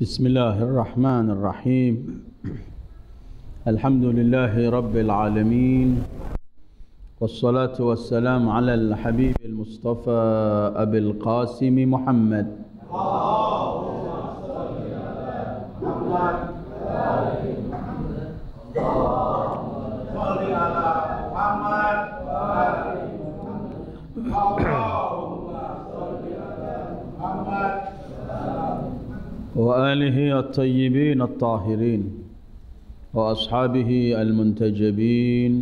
بسم الله الرحمن الرحيم الحمد لله رب العالمين والصلاة والسلام على الحبيب المصطفى أبي القاسم محمد آله الطيبين الطاهرين وأصحابه المنتجبين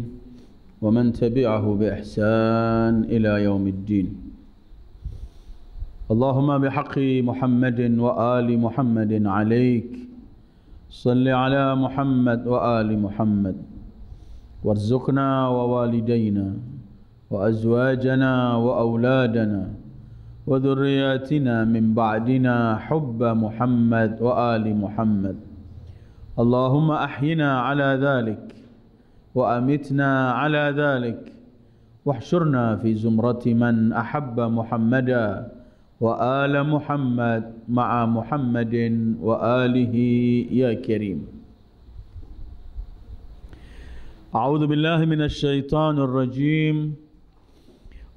ومن تبعه بإحسان إلى يوم الدين اللهم بحق محمد وآل محمد عليك صل على محمد وآل محمد وارزقنا ووالدينا وأزواجنا وأولادنا وذرياتنا من بعدنا حب محمد وآل محمد اللهم أحينا على ذلك وأمتنا على ذلك واحشرنا في زمرة من أحب محمدا وآل محمد مع محمد وآله يا كريم أعوذ بالله من الشيطان الرجيم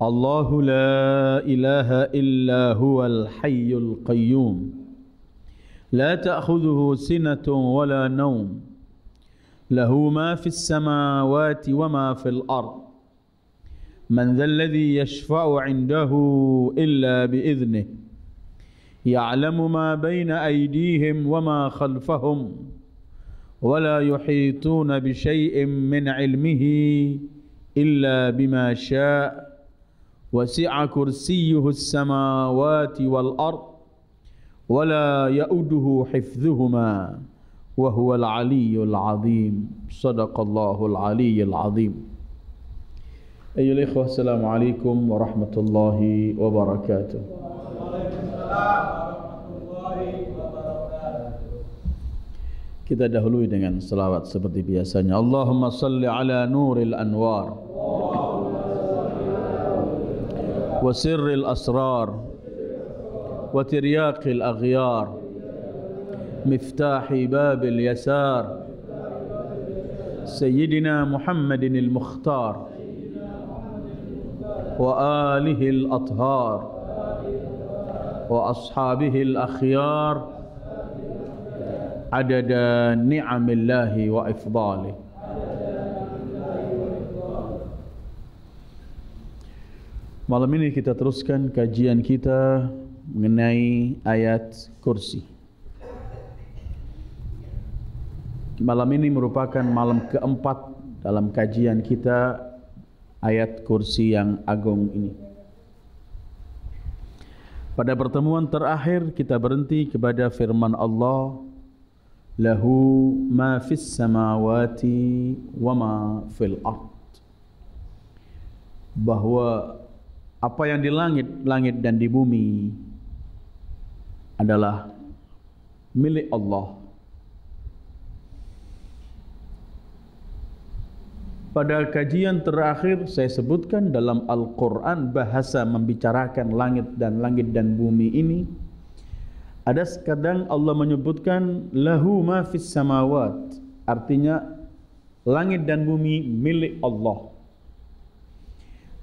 الله لا إله إلا هو الحي القيوم لا تأخذه سنة ولا نوم له ما في السماوات وما في الأرض من ذا الذي يشفع عنده إلا بإذنه يعلم ما بين أيديهم وما خلفهم ولا يحيطون بشيء من علمه إلا بما شاء وسع كرسيه السماوات والأرض ولا يؤده حفظهما وهو العلي العظيم صدق الله العلي العظيم أيها الإخوة السلام عليكم ورحمة الله وبركاته Kita dahului dengan selawat seperti biasanya. Allahumma salli ala nuril anwar. Allah. وسر الأسرار وترياق الأغيار مفتاح باب اليسار سيدنا محمد المختار وآله الأطهار وأصحابه الأخيار عدد نعم الله وإفضاله Malam ini kita teruskan kajian kita mengenai ayat kursi. Malam ini merupakan malam keempat dalam kajian kita ayat kursi yang agung ini. Pada pertemuan terakhir kita berhenti kepada firman Allah lahu ma fis samawati wa ma fil ard bahwa apa yang di langit, langit dan di bumi adalah milik Allah. Pada kajian terakhir saya sebutkan dalam Al-Quran bahasa membicarakan langit dan langit dan bumi ini ada sekadang Allah menyebutkan lahu ma fis samawat artinya langit dan bumi milik Allah.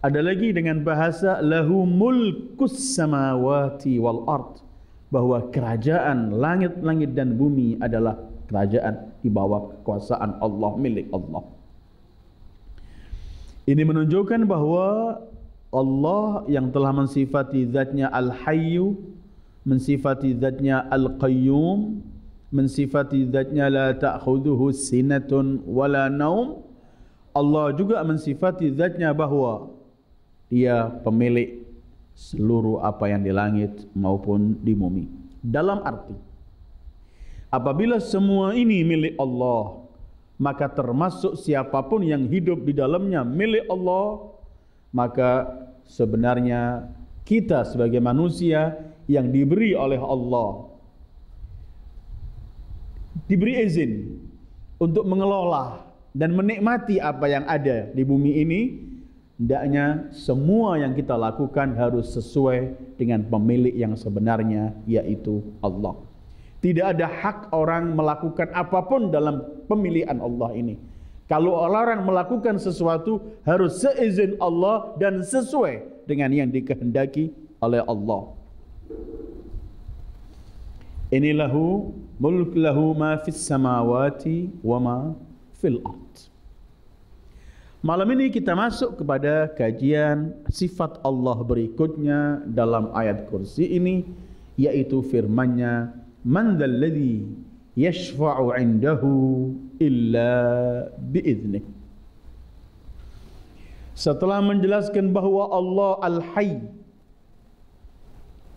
Ada lagi dengan bahasa lahu mulkus samawati wal ard bahwa kerajaan langit-langit dan bumi adalah kerajaan di bawah kekuasaan Allah milik Allah. Ini menunjukkan bahwa Allah yang telah mensifati zatnya Al-Hayyu, mensifati zatnya Al-Qayyum, mensifati zatnya la ta'khudhuhu sinatun wala naum. Allah juga mensifati zatnya bahwa dia pemilik seluruh apa yang di langit maupun di bumi. Dalam arti, apabila semua ini milik Allah, maka termasuk siapapun yang hidup di dalamnya milik Allah, maka sebenarnya kita sebagai manusia yang diberi oleh Allah diberi izin untuk mengelola dan menikmati apa yang ada di bumi ini hendaknya semua yang kita lakukan harus sesuai dengan pemilik yang sebenarnya, yaitu Allah. Tidak ada hak orang melakukan apapun dalam pemilihan Allah ini. Kalau orang melakukan sesuatu harus seizin Allah dan sesuai dengan yang dikehendaki oleh Allah. Inilahu mulk lahu ma fis samawati wa ma fil ardh. Malam ini kita masuk kepada kajian sifat Allah berikutnya dalam ayat kursi ini yaitu firman-Nya man dzalladzi yashfa'u 'indahu illa bi'idznih. Setelah menjelaskan bahawa Allah Al-Hayy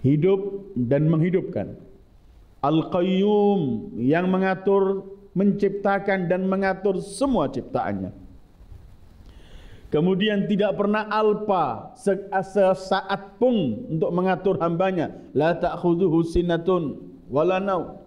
hidup dan menghidupkan Al-Qayyum yang mengatur menciptakan dan mengatur semua ciptaannya Kemudian tidak pernah alpa se saat pun untuk mengatur hambanya. La ta'khuduhu sinatun wala naw.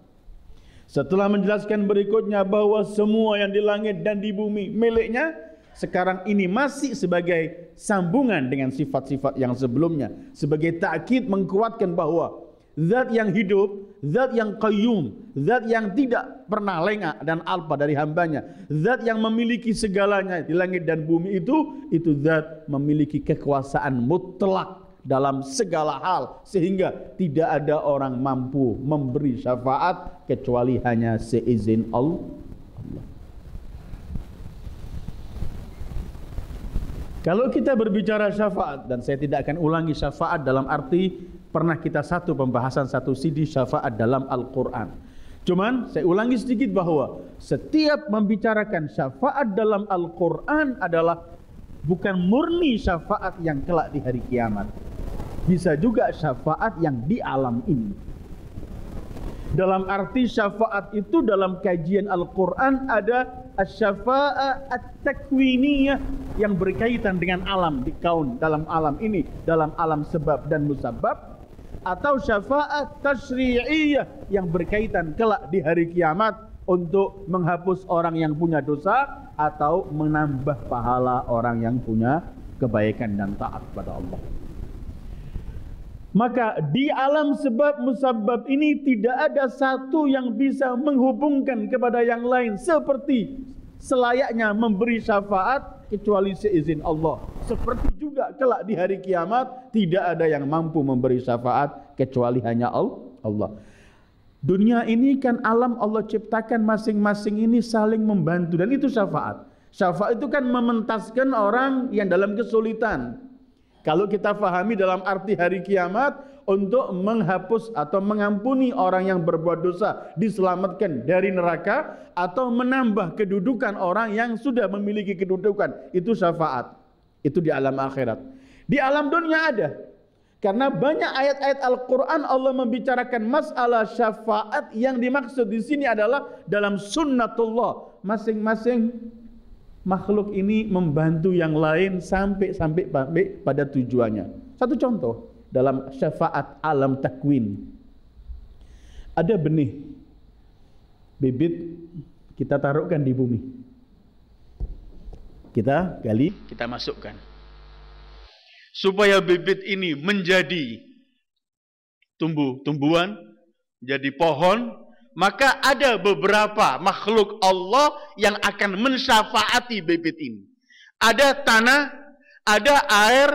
Setelah menjelaskan berikutnya bahawa semua yang di langit dan di bumi miliknya. Sekarang ini masih sebagai sambungan dengan sifat-sifat yang sebelumnya. Sebagai ta'kid mengkuatkan bahawa Zat yang hidup, zat yang qayyum, zat yang tidak pernah lengah dan alpa dari hambanya. Zat yang memiliki segalanya di langit dan bumi itu, itu zat memiliki kekuasaan mutlak dalam segala hal. Sehingga tidak ada orang mampu memberi syafaat kecuali hanya seizin Allah. Kalau kita berbicara syafaat dan saya tidak akan ulangi syafaat dalam arti Pernah kita satu pembahasan satu sidi syafaat dalam Al-Quran. Cuman saya ulangi sedikit bahwa setiap membicarakan syafaat dalam Al-Quran adalah bukan murni syafaat yang kelak di hari kiamat. Bisa juga syafaat yang di alam ini. Dalam arti syafaat itu dalam kajian Al-Quran ada syafaat at-takwiniyah yang berkaitan dengan alam di kaun dalam alam ini dalam alam sebab dan musabab atau syafaat tasyri'iyah yang berkaitan kelak di hari kiamat untuk menghapus orang yang punya dosa atau menambah pahala orang yang punya kebaikan dan taat kepada Allah. Maka di alam sebab musabab ini tidak ada satu yang bisa menghubungkan kepada yang lain seperti selayaknya memberi syafaat kecuali seizin Allah. Seperti juga kelak di hari kiamat tidak ada yang mampu memberi syafaat kecuali hanya Allah. Dunia ini kan alam Allah ciptakan masing-masing ini saling membantu dan itu syafaat. Syafaat itu kan mementaskan orang yang dalam kesulitan. Kalau kita fahami dalam arti hari kiamat, untuk menghapus atau mengampuni orang yang berbuat dosa, diselamatkan dari neraka atau menambah kedudukan orang yang sudah memiliki kedudukan. Itu syafaat. Itu di alam akhirat. Di alam dunia ada. Karena banyak ayat-ayat Al-Quran Allah membicarakan masalah syafaat yang dimaksud di sini adalah dalam sunnatullah. Masing-masing makhluk ini membantu yang lain sampai sampai pada tujuannya. Satu contoh, dalam syafaat alam takwin. Ada benih bibit kita taruhkan di bumi. Kita gali, kita masukkan. Supaya bibit ini menjadi tumbuh tumbuhan, jadi pohon, maka ada beberapa makhluk Allah yang akan mensyafaati bibit ini. Ada tanah, ada air,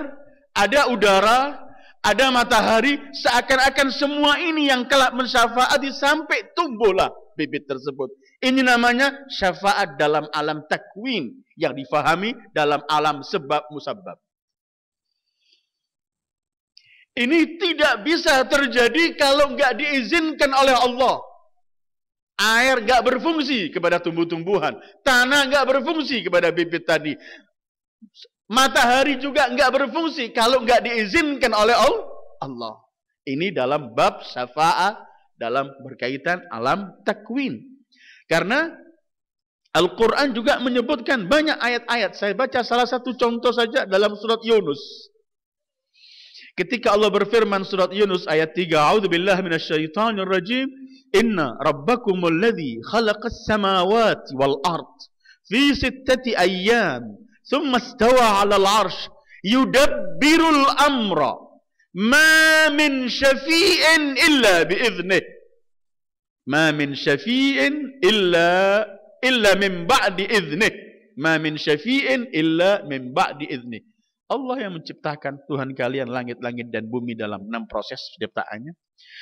ada udara, ada matahari, seakan-akan semua ini yang kelak mensyafaati sampai tumbuhlah bibit tersebut. Ini namanya syafaat dalam alam takwin yang difahami dalam alam sebab musabab. Ini tidak bisa terjadi kalau nggak diizinkan oleh Allah. Air nggak berfungsi kepada tumbuh-tumbuhan, tanah nggak berfungsi kepada bibit tadi, Matahari juga nggak berfungsi kalau nggak diizinkan oleh Allah. Ini dalam bab syafa'ah, dalam berkaitan alam takwin. Karena Al-Quran juga menyebutkan banyak ayat-ayat. Saya baca salah satu contoh saja dalam surat Yunus. Ketika Allah berfirman surat Yunus ayat 3, A'udzu billahi minasyaitonir rajim. Inna rabbakumul ladhi khalaqas samawati wal ard fi sittati ayyam Thumma stawa 'alal 'arsy yudabbirul amra ma min syafi'in illa bi'idhnih Ma min syafi'in illa illa min ba'di idhnih Ma min syafi'in illa min ba'di idhnih Allah yang menciptakan Tuhan kalian langit-langit dan bumi dalam enam proses ciptaannya.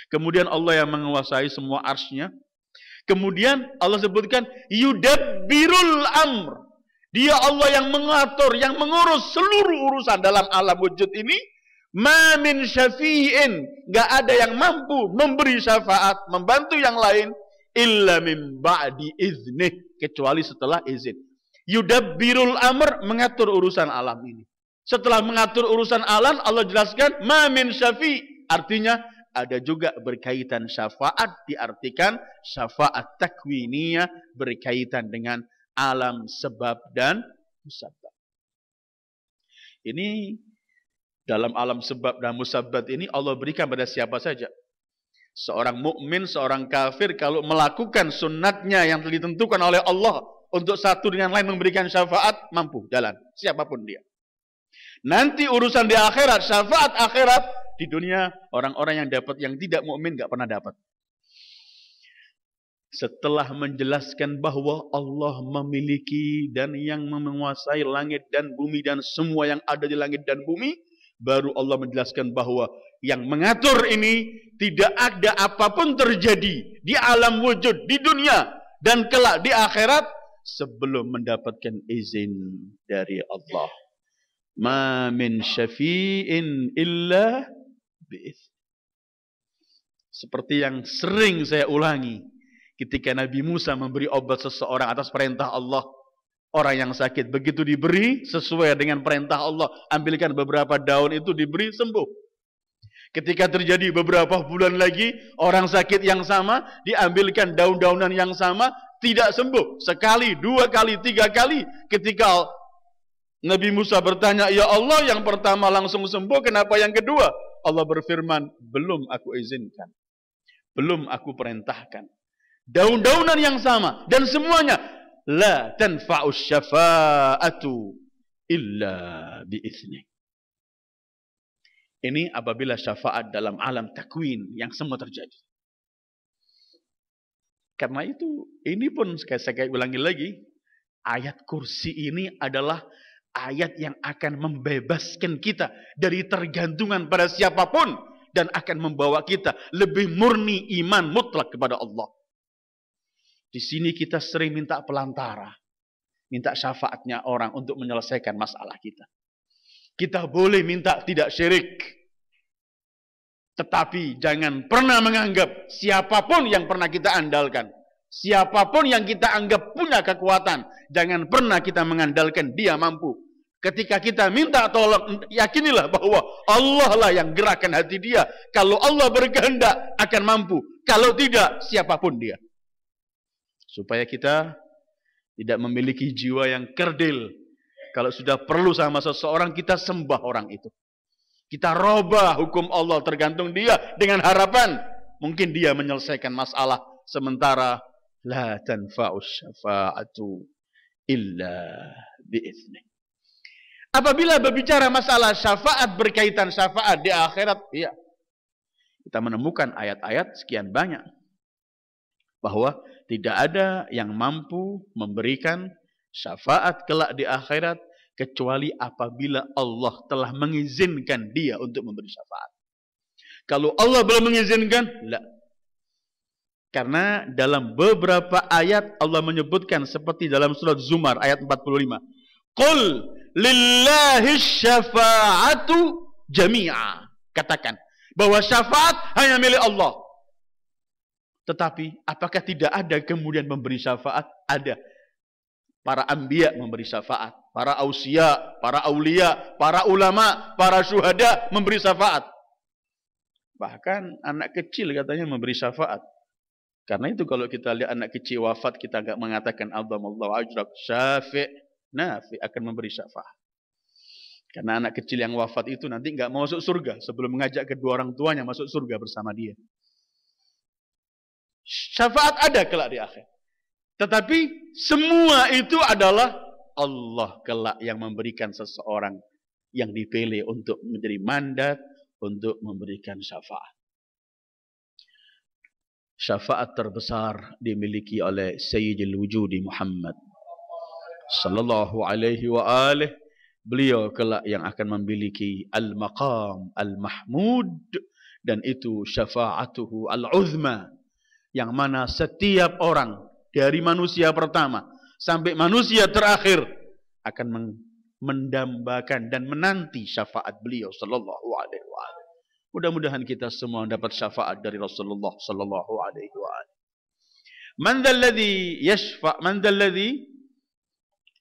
Kemudian Allah yang menguasai semua arsnya. Kemudian Allah sebutkan yudabbirul amr. Dia Allah yang mengatur, yang mengurus seluruh urusan dalam alam wujud ini. Mamin syafi'in. Gak ada yang mampu memberi syafaat, membantu yang lain. Illa min ba'di iznih. Kecuali setelah izin. Yudabbirul amr mengatur urusan alam ini. Setelah mengatur urusan alam, Allah jelaskan. Mamin syafi' Artinya ada juga berkaitan syafaat diartikan syafaat takwiniyah berkaitan dengan alam sebab dan musabab. Ini dalam alam sebab dan musabab ini Allah berikan pada siapa saja. Seorang mukmin, seorang kafir kalau melakukan sunatnya yang telah ditentukan oleh Allah untuk satu dengan lain memberikan syafaat mampu jalan siapapun dia. Nanti urusan di akhirat syafaat akhirat di dunia orang-orang yang dapat yang tidak mukmin nggak pernah dapat setelah menjelaskan bahwa Allah memiliki dan yang menguasai langit dan bumi dan semua yang ada di langit dan bumi, baru Allah menjelaskan bahwa yang mengatur ini tidak ada apapun terjadi di alam wujud, di dunia, dan kelak di akhirat sebelum mendapatkan izin dari Allah. Ma min syafi'in illa bi'ith. Seperti yang sering saya ulangi, Ketika Nabi Musa memberi obat seseorang atas perintah Allah, orang yang sakit begitu diberi sesuai dengan perintah Allah, ambilkan beberapa daun itu diberi sembuh. Ketika terjadi beberapa bulan lagi, orang sakit yang sama diambilkan daun-daunan yang sama, tidak sembuh. Sekali, dua kali, tiga kali. Ketika Nabi Musa bertanya, Ya Allah yang pertama langsung sembuh, kenapa yang kedua? Allah berfirman, belum aku izinkan. Belum aku perintahkan daun-daunan yang sama dan semuanya la tanfa'u syafa'atu illa bi'izni. Ini apabila syafaat dalam alam takwin yang semua terjadi. Karena itu, ini pun saya, saya ulangi lagi, ayat kursi ini adalah ayat yang akan membebaskan kita dari tergantungan pada siapapun dan akan membawa kita lebih murni iman mutlak kepada Allah. Di sini kita sering minta pelantara, minta syafaatnya orang untuk menyelesaikan masalah kita. Kita boleh minta tidak syirik. Tetapi jangan pernah menganggap siapapun yang pernah kita andalkan. Siapapun yang kita anggap punya kekuatan. Jangan pernah kita mengandalkan dia mampu. Ketika kita minta tolong, yakinilah bahwa Allah lah yang gerakan hati dia. Kalau Allah berkehendak akan mampu. Kalau tidak, siapapun dia. Supaya kita tidak memiliki jiwa yang kerdil. Kalau sudah perlu sama seseorang, kita sembah orang itu. Kita roba hukum Allah tergantung dia dengan harapan. Mungkin dia menyelesaikan masalah. Sementara, La tanfa'us syafa'atu illa bi'ithni. Apabila berbicara masalah syafaat berkaitan syafaat di akhirat, iya. Kita menemukan ayat-ayat sekian banyak bahwa tidak ada yang mampu memberikan syafaat kelak di akhirat kecuali apabila Allah telah mengizinkan dia untuk memberi syafaat. Kalau Allah belum mengizinkan, tidak. Karena dalam beberapa ayat Allah menyebutkan seperti dalam surat Zumar ayat 45. Qul lillahi syafa'atu jami'a. Katakan bahwa syafaat hanya milik Allah. Tetapi apakah tidak ada kemudian memberi syafaat? Ada. Para ambia memberi syafaat. Para ausia, para aulia, para ulama, para syuhada memberi syafaat. Bahkan anak kecil katanya memberi syafaat. Karena itu kalau kita lihat anak kecil wafat, kita enggak mengatakan Allah ajrak syafi' nafi akan memberi syafaat. Karena anak kecil yang wafat itu nanti nggak masuk surga sebelum mengajak kedua orang tuanya masuk surga bersama dia. Syafaat ada kelak di akhir. Tetapi semua itu adalah Allah kelak yang memberikan seseorang yang dipilih untuk menjadi mandat untuk memberikan syafaat. Syafaat terbesar dimiliki oleh Sayyidil Wujud Muhammad sallallahu alaihi wa alih. Beliau kelak yang akan memiliki al-maqam al-mahmud dan itu syafa'atuhu al-uzma yang mana setiap orang dari manusia pertama sampai manusia terakhir akan mendambakan dan menanti syafaat beliau sallallahu alaihi wasallam. Mudah-mudahan kita semua dapat syafaat dari Rasulullah sallallahu alaihi wasallam. Man dzalladzi yashfa man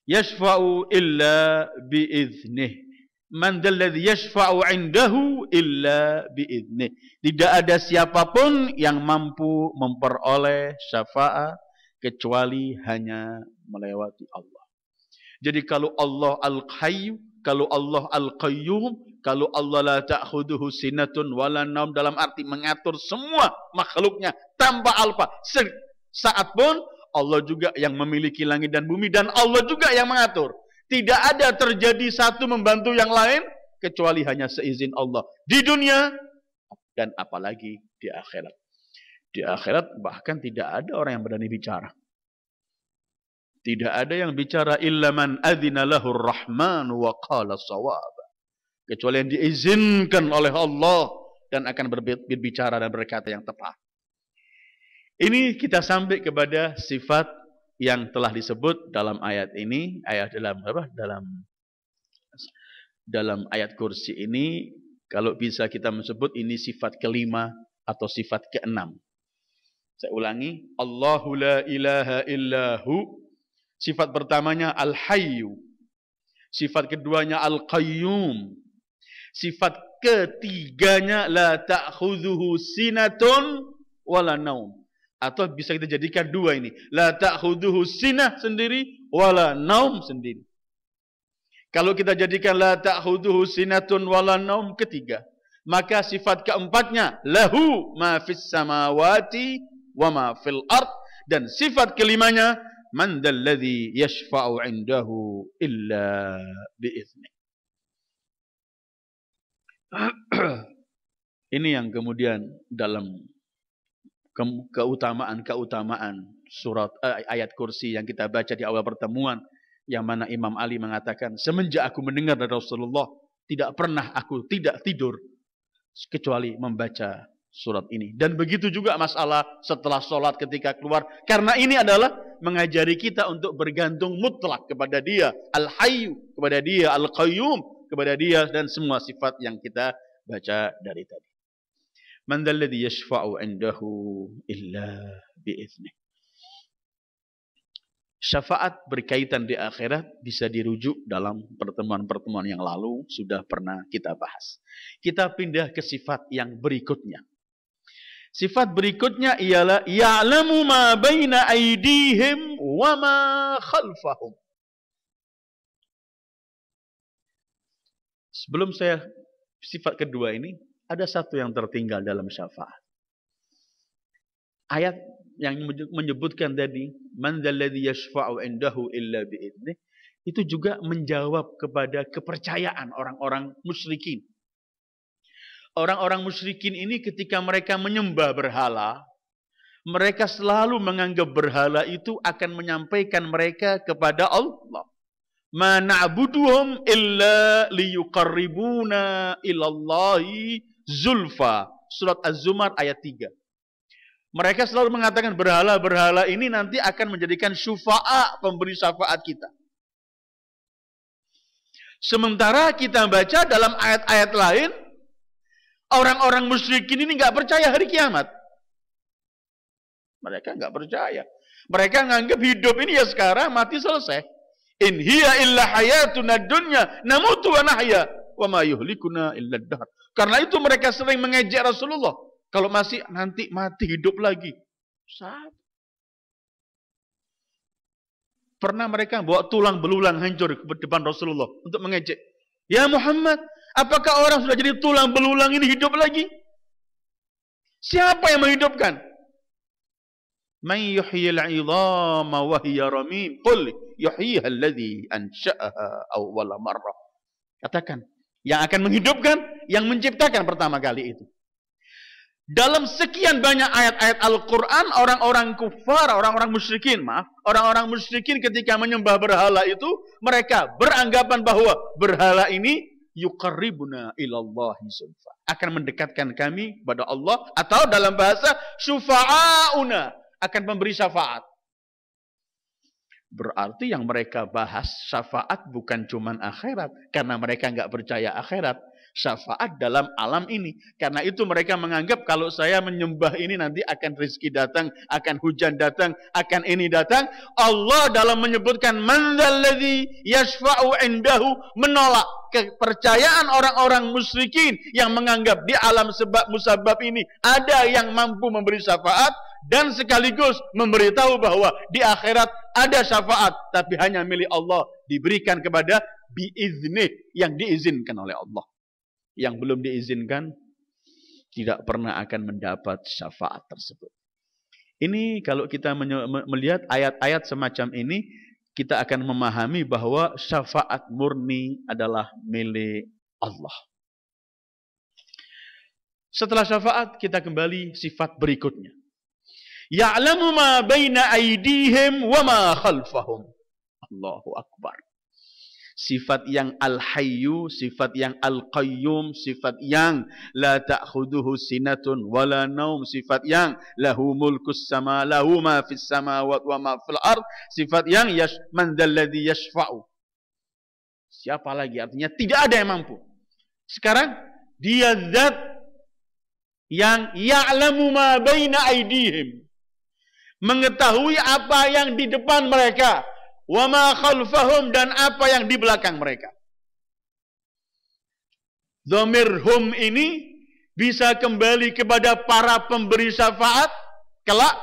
yashfa'u illa biiznih man dzalladzi yashfa'u 'indahu illa bi'idznih. Tidak ada siapapun yang mampu memperoleh syafaat kecuali hanya melewati Allah. Jadi kalau Allah Al-Hayy, kalau Allah Al-Qayyum, kalau Allah la ta'khuduhu sinatun wala naum dalam arti mengatur semua makhluknya tanpa alfa saat pun Allah juga yang memiliki langit dan bumi dan Allah juga yang mengatur. Tidak ada terjadi satu membantu yang lain kecuali hanya seizin Allah di dunia dan apalagi di akhirat. Di akhirat bahkan tidak ada orang yang berani bicara. Tidak ada yang bicara illa man adzina lahur rahman wa qala sawab. Kecuali yang diizinkan oleh Allah dan akan berbicara dan berkata yang tepat. Ini kita sampai kepada sifat yang telah disebut dalam ayat ini, ayat dalam apa? Dalam dalam ayat kursi ini kalau bisa kita menyebut ini sifat kelima atau sifat keenam. Saya ulangi, Allahu la ilaha illahu. Sifat pertamanya al-hayyu. Sifat keduanya al-qayyum. Sifat ketiganya la ta'khudhuhu sinatun wala naum atau bisa kita jadikan dua ini la ta'khuduhu sinah sendiri wala naum sendiri kalau kita jadikan la ta'khuduhu sinatun wala naum ketiga maka sifat keempatnya lahu ma fis samawati wa ma fil ard dan sifat kelimanya man dalladhi yashfa'u indahu illa bi bi'izni ini yang kemudian dalam keutamaan-keutamaan surat eh, ayat kursi yang kita baca di awal pertemuan yang mana Imam Ali mengatakan semenjak aku mendengar dari Rasulullah tidak pernah aku tidak tidur kecuali membaca surat ini dan begitu juga masalah setelah sholat ketika keluar karena ini adalah mengajari kita untuk bergantung mutlak kepada dia al hayu kepada dia al-qayyum kepada dia dan semua sifat yang kita baca dari tadi من ذا الذي يشفع عنده إلا بإذنه Syafaat berkaitan di akhirat bisa dirujuk dalam pertemuan-pertemuan yang lalu sudah pernah kita bahas. Kita pindah ke sifat yang berikutnya. Sifat berikutnya ialah ya'lamu ma baina aydihim wa ma khalfahum. Sebelum saya sifat kedua ini, ada satu yang tertinggal dalam syafaat. Ayat yang menyebutkan tadi, man dzalladzi yashfa'u indahu illa itu juga menjawab kepada kepercayaan orang-orang musyrikin. Orang-orang musyrikin ini ketika mereka menyembah berhala, mereka selalu menganggap berhala itu akan menyampaikan mereka kepada Allah. Ma na'buduhum illa liyuqarribuna ilallahi Zulfa, surat Az-Zumar ayat 3. Mereka selalu mengatakan berhala-berhala ini nanti akan menjadikan syufa'a pemberi syafaat kita. Sementara kita baca dalam ayat-ayat lain, orang-orang musyrikin ini nggak percaya hari kiamat. Mereka nggak percaya. Mereka nganggap hidup ini ya sekarang, mati selesai. In hiya illa hayatuna dunya, namutu wa nahya wa ma yuhlikuna illa Karena itu mereka sering mengejek Rasulullah. Kalau masih nanti mati hidup lagi. Sahabat. Pernah mereka bawa tulang belulang hancur ke depan Rasulullah untuk mengejek. Ya Muhammad, apakah orang sudah jadi tulang belulang ini hidup lagi? Siapa yang menghidupkan? Man yuhyil idhama wa hiya ramim. Qul yuhyiha alladhi ansha'aha awwala marrah. Katakan, yang akan menghidupkan, yang menciptakan pertama kali itu. Dalam sekian banyak ayat-ayat Al-Quran, orang-orang kufar, orang-orang musyrikin, maaf, orang-orang musyrikin ketika menyembah berhala itu, mereka beranggapan bahwa berhala ini yukaribuna ilallahi sulfa. Akan mendekatkan kami pada Allah, atau dalam bahasa syufa'auna, akan memberi syafaat. Berarti yang mereka bahas syafaat bukan cuma akhirat. Karena mereka nggak percaya akhirat. Syafaat dalam alam ini. Karena itu mereka menganggap kalau saya menyembah ini nanti akan rezeki datang, akan hujan datang, akan ini datang. Allah dalam menyebutkan man yasfa'u indahu menolak kepercayaan orang-orang musyrikin yang menganggap di alam sebab musabab ini ada yang mampu memberi syafaat dan sekaligus memberitahu bahwa di akhirat ada syafaat tapi hanya milik Allah diberikan kepada biizni yang diizinkan oleh Allah. Yang belum diizinkan tidak pernah akan mendapat syafaat tersebut. Ini kalau kita melihat ayat-ayat semacam ini kita akan memahami bahwa syafaat murni adalah milik Allah. Setelah syafaat kita kembali sifat berikutnya Ya'lamu ma baina aydihim wa ma khalfahum. Allahu Akbar. Sifat yang al-hayyu, sifat yang al-qayyum, sifat yang la ta'khuduhu sinatun wala naum, sifat yang lahu mulkus sama, lahu ma fis samawat wa ma fil ard, sifat yang yash, man dalladhi yashfa'u. Siapa lagi? Artinya tidak ada yang mampu. Sekarang dia zat yang ya'lamu ma baina aydihim mengetahui apa yang di depan mereka, wa khalfahum dan apa yang di belakang mereka. Zomir hum ini bisa kembali kepada para pemberi syafaat kelak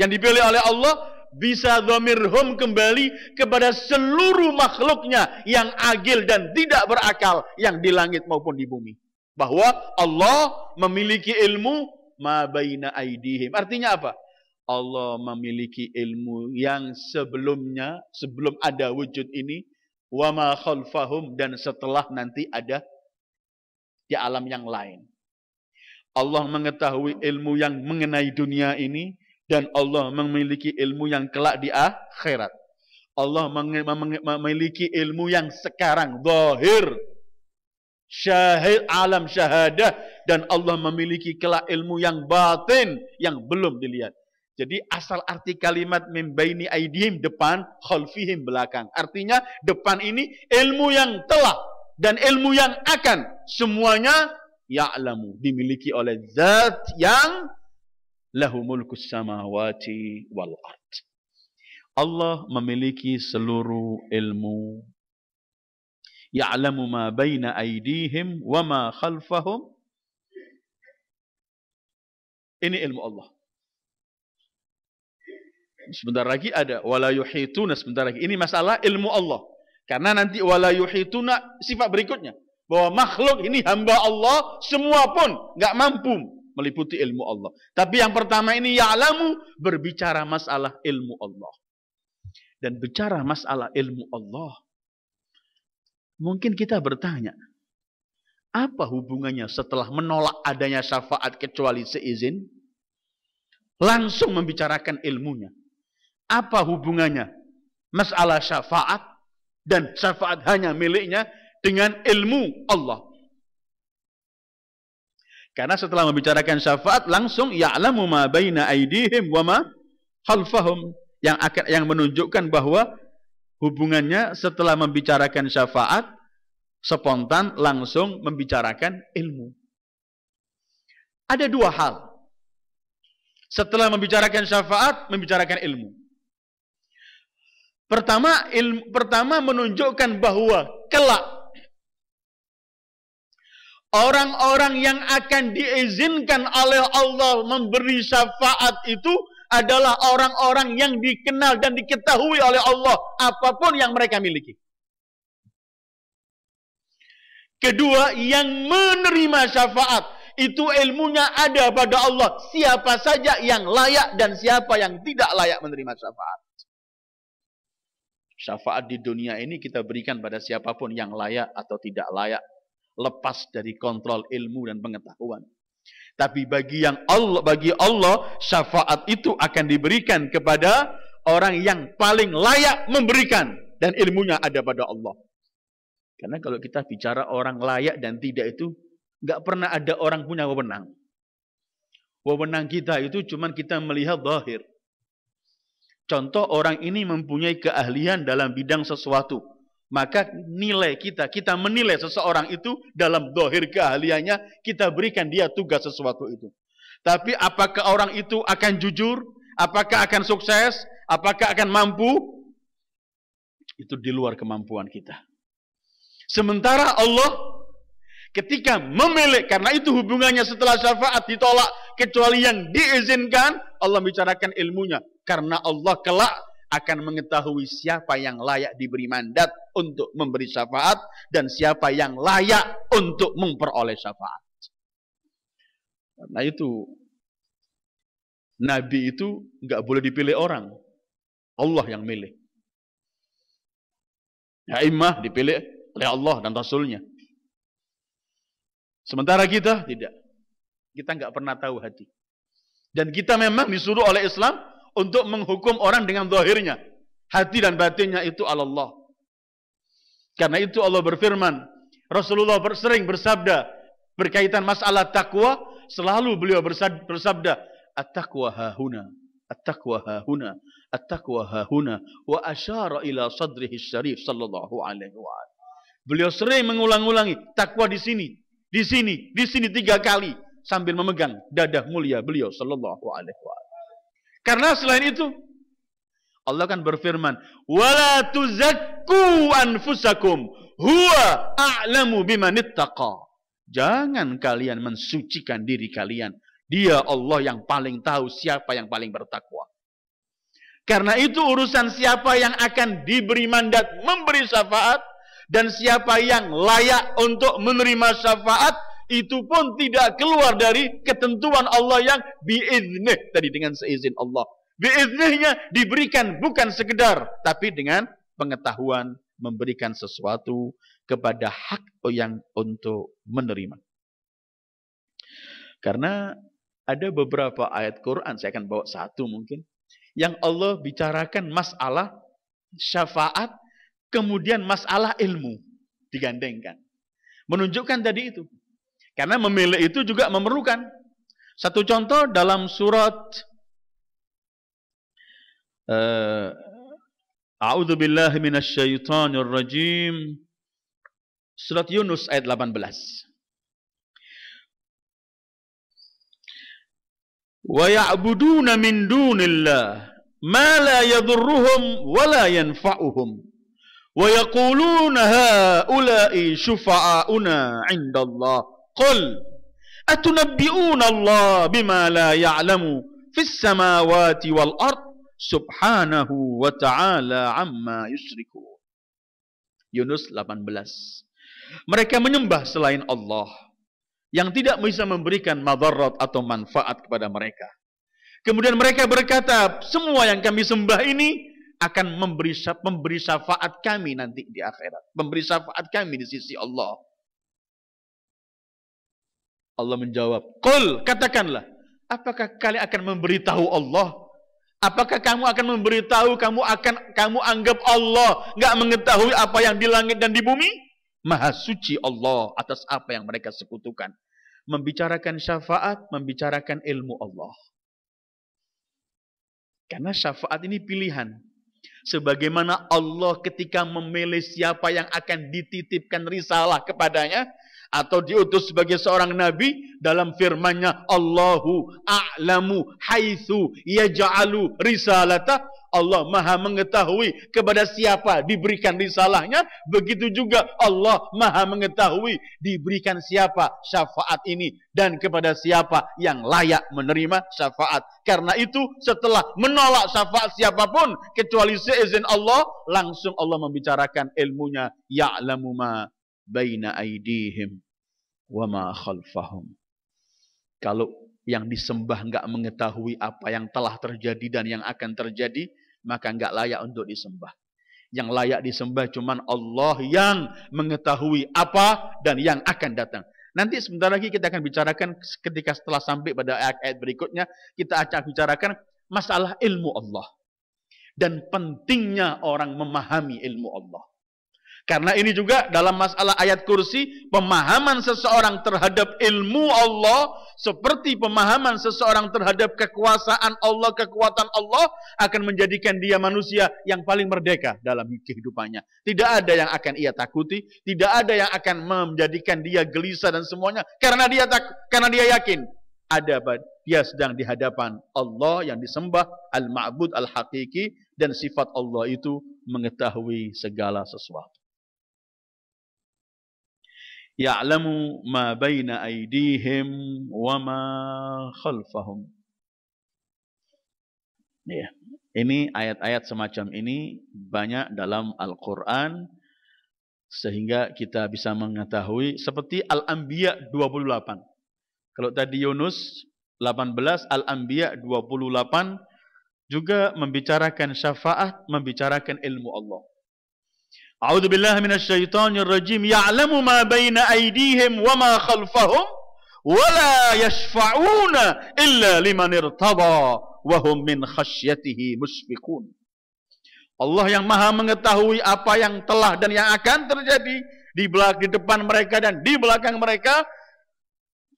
yang dipilih oleh Allah bisa zomir hum kembali kepada seluruh makhluknya yang agil dan tidak berakal yang di langit maupun di bumi bahwa Allah memiliki ilmu ma aidihim artinya apa Allah memiliki ilmu yang sebelumnya, sebelum ada wujud ini, wa ma khalfahum dan setelah nanti ada di alam yang lain. Allah mengetahui ilmu yang mengenai dunia ini dan Allah memiliki ilmu yang kelak di akhirat. Allah memiliki ilmu yang sekarang zahir syahid alam syahadah dan Allah memiliki kelak ilmu yang batin yang belum dilihat. Jadi asal arti kalimat membaini aidihim depan, khalfihim belakang. Artinya depan ini ilmu yang telah dan ilmu yang akan semuanya ya'lamu dimiliki oleh zat yang lahu mulku samawati wal ard. Allah memiliki seluruh ilmu. Ya'lamu ma baina aidihim wa ma khalfahum. Ini ilmu Allah sebentar lagi ada wala yuhituna sebentar lagi. Ini masalah ilmu Allah. Karena nanti wala yuhituna sifat berikutnya bahwa makhluk ini hamba Allah semua pun nggak mampu meliputi ilmu Allah. Tapi yang pertama ini ya'lamu berbicara masalah ilmu Allah. Dan bicara masalah ilmu Allah. Mungkin kita bertanya, apa hubungannya setelah menolak adanya syafaat kecuali seizin? Langsung membicarakan ilmunya. Apa hubungannya? Masalah syafaat dan syafaat hanya miliknya dengan ilmu Allah. Karena setelah membicarakan syafaat langsung ya'lamu ma baina aidihim wa ma khalfahum yang akan yang menunjukkan bahwa hubungannya setelah membicarakan syafaat spontan langsung membicarakan ilmu. Ada dua hal. Setelah membicarakan syafaat, membicarakan ilmu. Pertama, ilmu, pertama menunjukkan bahwa kelak orang-orang yang akan diizinkan oleh Allah memberi syafaat itu adalah orang-orang yang dikenal dan diketahui oleh Allah apapun yang mereka miliki. Kedua, yang menerima syafaat itu ilmunya ada pada Allah. Siapa saja yang layak dan siapa yang tidak layak menerima syafaat. Syafaat di dunia ini kita berikan pada siapapun yang layak atau tidak layak. Lepas dari kontrol ilmu dan pengetahuan. Tapi bagi yang Allah, bagi Allah syafaat itu akan diberikan kepada orang yang paling layak memberikan dan ilmunya ada pada Allah. Karena kalau kita bicara orang layak dan tidak itu nggak pernah ada orang punya wewenang. Wewenang kita itu cuman kita melihat zahir. Contoh orang ini mempunyai keahlian dalam bidang sesuatu. Maka nilai kita, kita menilai seseorang itu dalam dohir keahliannya, kita berikan dia tugas sesuatu itu. Tapi apakah orang itu akan jujur? Apakah akan sukses? Apakah akan mampu? Itu di luar kemampuan kita. Sementara Allah ketika memilih, karena itu hubungannya setelah syafaat ditolak, kecuali yang diizinkan, Allah bicarakan ilmunya. Karena Allah kelak akan mengetahui siapa yang layak diberi mandat untuk memberi syafaat dan siapa yang layak untuk memperoleh syafaat. Karena itu Nabi itu nggak boleh dipilih orang. Allah yang milih. Imah dipilih oleh Allah dan Rasulnya. Sementara kita tidak. Kita nggak pernah tahu hati. Dan kita memang disuruh oleh Islam untuk menghukum orang dengan zahirnya. Hati dan batinnya itu Allah. Karena itu Allah berfirman, Rasulullah sering bersabda berkaitan masalah takwa, selalu beliau bersabda, "At-taqwa hahuna, at-taqwa hahuna, at-taqwa hahuna." Wa asyara ila sadrihi syarif sallallahu alaihi wa Beliau sering mengulang-ulangi takwa di sini, di sini, di sini tiga kali sambil memegang dadah mulia beliau sallallahu alaihi wa karena selain itu Allah kan berfirman, "Wala tuzakku anfusakum, huwa a'lamu biman ittaqa." Jangan kalian mensucikan diri kalian. Dia Allah yang paling tahu siapa yang paling bertakwa. Karena itu urusan siapa yang akan diberi mandat memberi syafaat dan siapa yang layak untuk menerima syafaat itu pun tidak keluar dari ketentuan Allah yang biiznih tadi dengan seizin Allah. Biiznihnya diberikan bukan sekedar tapi dengan pengetahuan memberikan sesuatu kepada hak yang untuk menerima. Karena ada beberapa ayat Quran, saya akan bawa satu mungkin, yang Allah bicarakan masalah syafaat, kemudian masalah ilmu digandengkan. Menunjukkan tadi itu, karena memilih itu juga memerlukan. Satu contoh dalam surat uh, A'udzu billahi minasyaitonir rajim. Surat Yunus ayat 18. wa ya'buduna min dunillah ma la yadurruhum wa la yanfa'uhum wa yaquluna haula'i syufa'auna 'indallah Qul atunabbi'una Allah bima la ya'lamu fis samawati wal ard subhanahu wa ta'ala amma yusriku. Yunus 18. Mereka menyembah selain Allah yang tidak bisa memberikan madarat atau manfaat kepada mereka. Kemudian mereka berkata, semua yang kami sembah ini akan memberi memberi syafaat kami nanti di akhirat, memberi syafaat kami di sisi Allah. Allah menjawab, "Qul, katakanlah, apakah kalian akan memberitahu Allah? Apakah kamu akan memberitahu kamu akan kamu anggap Allah nggak mengetahui apa yang di langit dan di bumi? Maha suci Allah atas apa yang mereka sekutukan." Membicarakan syafaat, membicarakan ilmu Allah. Karena syafaat ini pilihan. Sebagaimana Allah ketika memilih siapa yang akan dititipkan risalah kepadanya, atau diutus sebagai seorang nabi dalam firman-Nya Allahu a'lamu haitsu yaj'alu risalata Allah Maha mengetahui kepada siapa diberikan risalahnya begitu juga Allah Maha mengetahui diberikan siapa syafaat ini dan kepada siapa yang layak menerima syafaat karena itu setelah menolak syafaat siapapun kecuali seizin Allah langsung Allah membicarakan ilmunya ya'lamu ma baina aidihim wa ma khalfahum. Kalau yang disembah nggak mengetahui apa yang telah terjadi dan yang akan terjadi, maka nggak layak untuk disembah. Yang layak disembah cuman Allah yang mengetahui apa dan yang akan datang. Nanti sebentar lagi kita akan bicarakan ketika setelah sampai pada ayat-ayat berikutnya, kita akan bicarakan masalah ilmu Allah. Dan pentingnya orang memahami ilmu Allah. Karena ini juga dalam masalah ayat kursi, pemahaman seseorang terhadap ilmu Allah seperti pemahaman seseorang terhadap kekuasaan Allah, kekuatan Allah akan menjadikan dia manusia yang paling merdeka dalam kehidupannya. Tidak ada yang akan ia takuti, tidak ada yang akan menjadikan dia gelisah dan semuanya karena dia tak, karena dia yakin ada dia sedang di hadapan Allah yang disembah al-ma'bud al-hakiki dan sifat Allah itu mengetahui segala sesuatu ya'lamu ma baina aydihim wa ma khalfahum. Ya, ini ayat-ayat semacam ini banyak dalam Al-Qur'an sehingga kita bisa mengetahui seperti Al-Anbiya 28. Kalau tadi Yunus 18, Al-Anbiya 28 juga membicarakan syafaat, membicarakan ilmu Allah. A'udzu billahi minasyaitonir rajim. Ya'lamu ma baina aydihim wa ma khalfahum wa la yashfa'una illa liman irtada wa hum min khasyyatihi musfiqun Allah yang Maha mengetahui apa yang telah dan yang akan terjadi di belakang di depan mereka dan di belakang mereka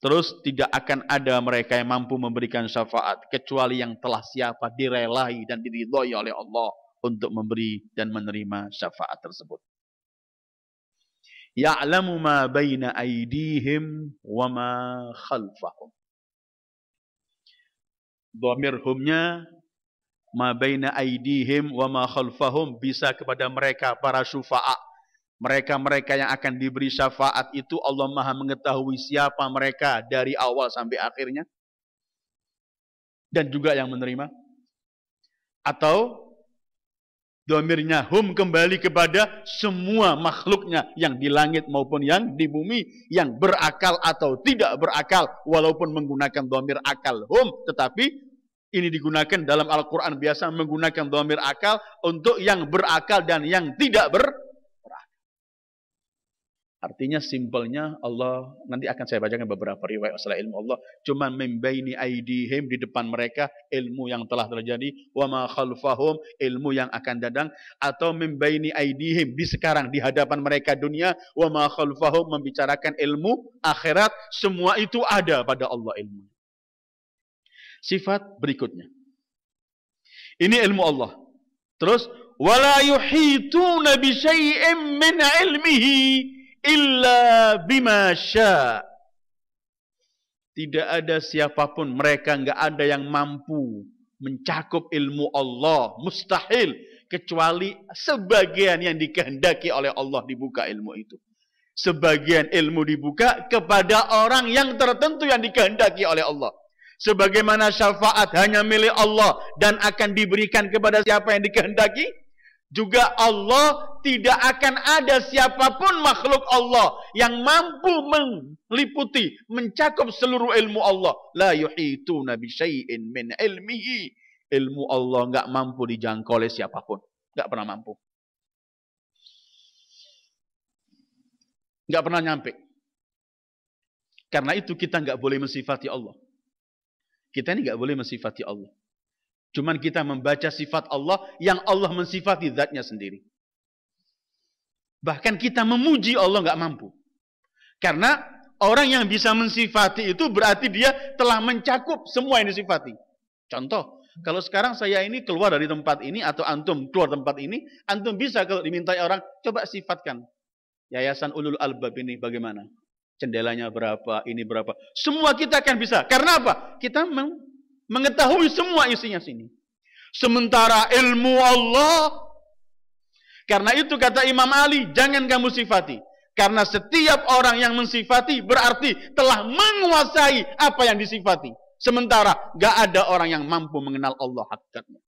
terus tidak akan ada mereka yang mampu memberikan syafaat kecuali yang telah siapa direlahi dan diridhoi oleh Allah untuk memberi dan menerima syafaat tersebut. Ya'lamu ma baina aydihim wa ma khalfahum. Dhamir humnya ma baina aydihim wa ma khalfahum bisa kepada mereka para syufa'a. Mereka-mereka yang akan diberi syafaat itu Allah Maha mengetahui siapa mereka dari awal sampai akhirnya. Dan juga yang menerima. Atau Domirnya hum kembali kepada semua makhluknya yang di langit maupun yang di bumi. Yang berakal atau tidak berakal. Walaupun menggunakan domir akal hum. Tetapi ini digunakan dalam Al-Quran biasa menggunakan domir akal untuk yang berakal dan yang tidak berakal Artinya simpelnya Allah nanti akan saya bacakan beberapa riwayat masalah ilmu Allah. Cuma membaini aidihim di depan mereka ilmu yang telah terjadi, wa ma khalfahum ilmu yang akan datang atau membaini aidihim di sekarang di hadapan mereka dunia, wa ma khalfahum membicarakan ilmu akhirat, semua itu ada pada Allah ilmu. Sifat berikutnya. Ini ilmu Allah. Terus wala yuhituna bi min ilmihi illa bima syaa tidak ada siapapun mereka nggak ada yang mampu mencakup ilmu Allah mustahil kecuali sebagian yang dikehendaki oleh Allah dibuka ilmu itu sebagian ilmu dibuka kepada orang yang tertentu yang dikehendaki oleh Allah sebagaimana syafaat hanya milik Allah dan akan diberikan kepada siapa yang dikehendaki juga Allah tidak akan ada siapapun makhluk Allah yang mampu meliputi, mencakup seluruh ilmu Allah. La yuhitu nabi syai'in min ilmihi. Ilmu Allah nggak mampu dijangkau oleh siapapun. Nggak pernah mampu. Nggak pernah nyampe. Karena itu kita nggak boleh mensifati Allah. Kita ini nggak boleh mensifati Allah. Cuman kita membaca sifat Allah yang Allah mensifati zatnya sendiri. Bahkan kita memuji Allah nggak mampu. Karena orang yang bisa mensifati itu berarti dia telah mencakup semua yang disifati. Contoh, kalau sekarang saya ini keluar dari tempat ini atau antum keluar tempat ini, antum bisa kalau dimintai orang, coba sifatkan. Yayasan Ulul Albab ini bagaimana? cendelanya berapa, ini berapa. Semua kita akan bisa. Karena apa? Kita Mengetahui semua isinya sini. Sementara ilmu Allah. Karena itu kata Imam Ali, jangan kamu sifati. Karena setiap orang yang mensifati berarti telah menguasai apa yang disifati. Sementara gak ada orang yang mampu mengenal Allah hakikatnya.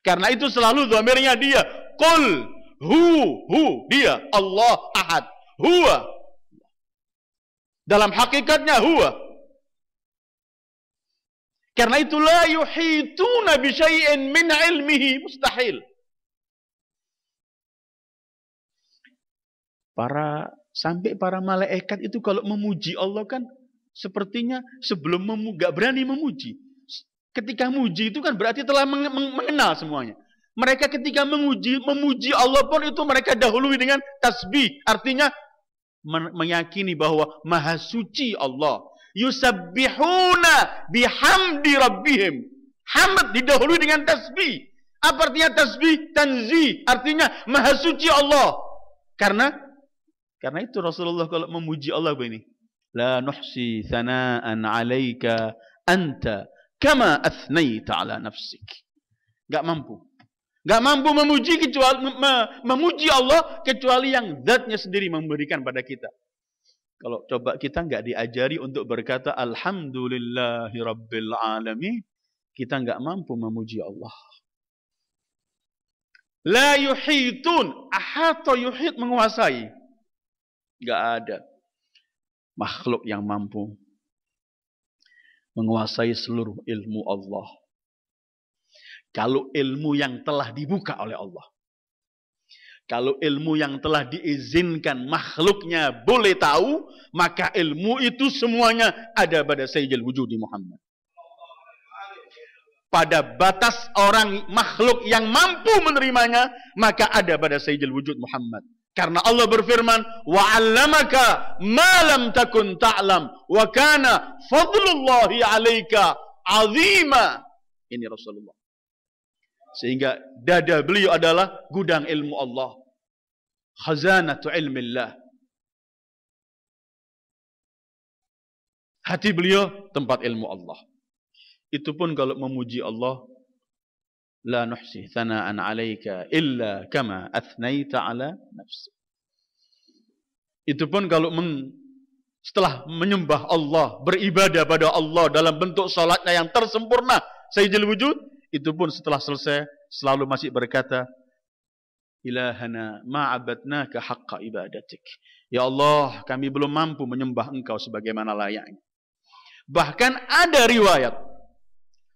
Karena itu selalu dhamirnya dia. Kul hu hu dia Allah ahad. Huwa. Dalam hakikatnya huwa. Karena itu la yuhituna bi syai'in min ilmihi mustahil. Para sampai para malaikat itu kalau memuji Allah kan sepertinya sebelum memu gak berani memuji. Ketika muji itu kan berarti telah mengenal semuanya. Mereka ketika memuji memuji Allah pun itu mereka dahului dengan tasbih. Artinya meyakini bahwa maha suci Allah yusabbihuna bihamdi rabbihim. Hamd didahului dengan tasbih. Apa artinya tasbih? Tanzih. Artinya maha suci Allah. Karena karena itu Rasulullah kalau memuji Allah begini. La nuhsi thana'an alaika anta kama athnaita ala nafsik. Gak mampu. Gak mampu memuji kecuali memuji Allah kecuali yang zatnya sendiri memberikan pada kita. Kalau coba kita nggak diajari untuk berkata Alhamdulillahi kita nggak mampu memuji Allah. La yuhitun, ahato yuhit menguasai. Nggak ada makhluk yang mampu menguasai seluruh ilmu Allah. Kalau ilmu yang telah dibuka oleh Allah. Kalau ilmu yang telah diizinkan makhluknya boleh tahu, maka ilmu itu semuanya ada pada Sayyidil Wujudi Muhammad. Pada batas orang makhluk yang mampu menerimanya, maka ada pada Sayyidil Wujud Muhammad. Karena Allah berfirman, "Wa 'allamaka ma takun ta'lam wa kana fadlullahi 'alaika 'azima." Ini Rasulullah. Sehingga dada beliau adalah gudang ilmu Allah. Khazanatu ilmillah. Hati beliau tempat ilmu Allah. Itu pun kalau memuji Allah la nuhsi thana'an 'alaika illa kama athnaita 'ala nafsi. Itu pun kalau meng, setelah menyembah Allah, beribadah pada Allah dalam bentuk salatnya yang tersempurna, sayyidil wujud, Itu pun setelah selesai selalu masih berkata Ilahana ma'abatnaka haqqa ibadatik. Ya Allah, kami belum mampu menyembah engkau sebagaimana layaknya. Bahkan ada riwayat.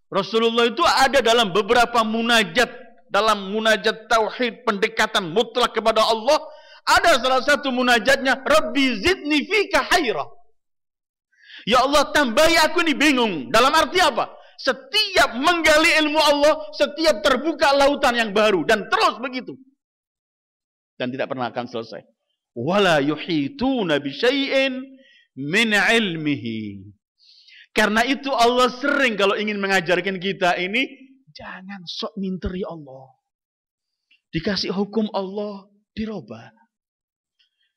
Rasulullah itu ada dalam beberapa munajat. Dalam munajat tauhid pendekatan mutlak kepada Allah. Ada salah satu munajatnya. Rabbi zidni fika hayra. Ya Allah, tambahi aku ini bingung. Dalam arti apa? setiap menggali ilmu Allah, setiap terbuka lautan yang baru dan terus begitu. Dan tidak pernah akan selesai. Wala yuhituna bi syai'in min ilmihi. Karena itu Allah sering kalau ingin mengajarkan kita ini jangan sok minteri Allah. Dikasih hukum Allah diroba,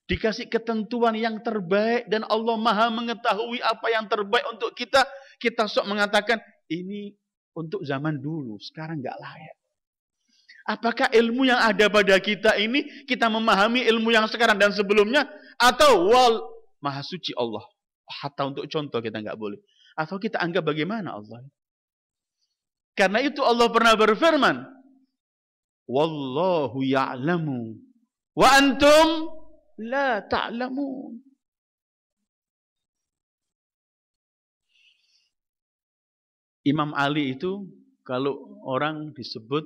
Dikasih ketentuan yang terbaik dan Allah maha mengetahui apa yang terbaik untuk kita. Kita sok mengatakan ini untuk zaman dulu, sekarang nggak layak. Apakah ilmu yang ada pada kita ini kita memahami ilmu yang sekarang dan sebelumnya atau wal maha suci Allah. Hatta untuk contoh kita nggak boleh. Atau kita anggap bagaimana Allah. Karena itu Allah pernah berfirman, Wallahu ya'lamu wa antum la ta'lamun. Imam Ali itu kalau orang disebut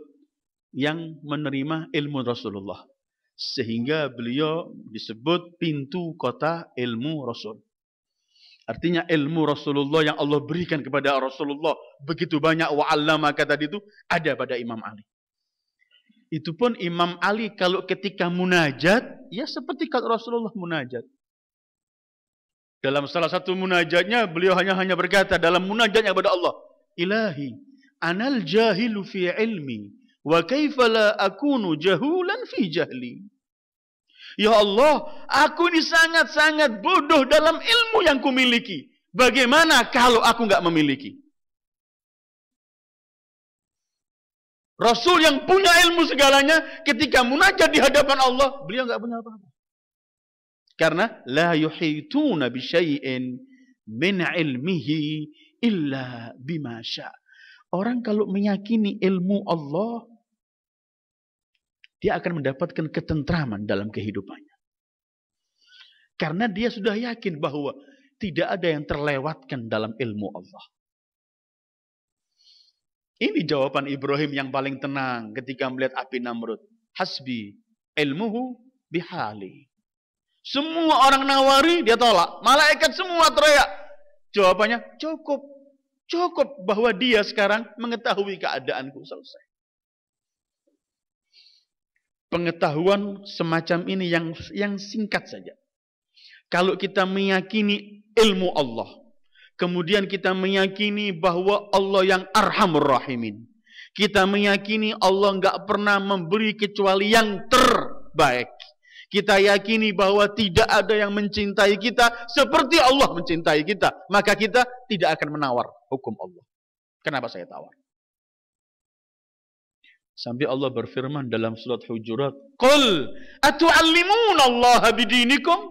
yang menerima ilmu Rasulullah. Sehingga beliau disebut pintu kota ilmu Rasul. Artinya ilmu Rasulullah yang Allah berikan kepada Rasulullah begitu banyak wa'allama kata tadi itu ada pada Imam Ali. Itu pun Imam Ali kalau ketika munajat, ya seperti kalau Rasulullah munajat. Dalam salah satu munajatnya beliau hanya hanya berkata dalam munajatnya kepada Allah, ilahi anal jahilu fi ilmi wa kaifa la akunu jahulan fi jahli Ya Allah, aku ini sangat-sangat bodoh dalam ilmu yang kumiliki. Bagaimana kalau aku nggak memiliki? Rasul yang punya ilmu segalanya ketika munajat di hadapan Allah, beliau nggak punya apa-apa. Karena la yuhituna bi syai'in min ilmihi illa bimasha. Orang kalau meyakini ilmu Allah, dia akan mendapatkan ketentraman dalam kehidupannya. Karena dia sudah yakin bahwa tidak ada yang terlewatkan dalam ilmu Allah. Ini jawaban Ibrahim yang paling tenang ketika melihat api Namrud. Hasbi ilmuhu bihali. Semua orang nawari dia tolak. Malaikat semua teriak. Jawabannya cukup. Cukup bahwa dia sekarang mengetahui keadaanku selesai. Pengetahuan semacam ini yang yang singkat saja. Kalau kita meyakini ilmu Allah, kemudian kita meyakini bahwa Allah yang arhamur rahimin. Kita meyakini Allah nggak pernah memberi kecuali yang terbaik. Kita yakini bahwa tidak ada yang mencintai kita seperti Allah mencintai kita. Maka kita tidak akan menawar hukum Allah. Kenapa saya tawar? Sampai Allah berfirman dalam surat Hujurat, "Qul atu'allimuna Allah bidinikum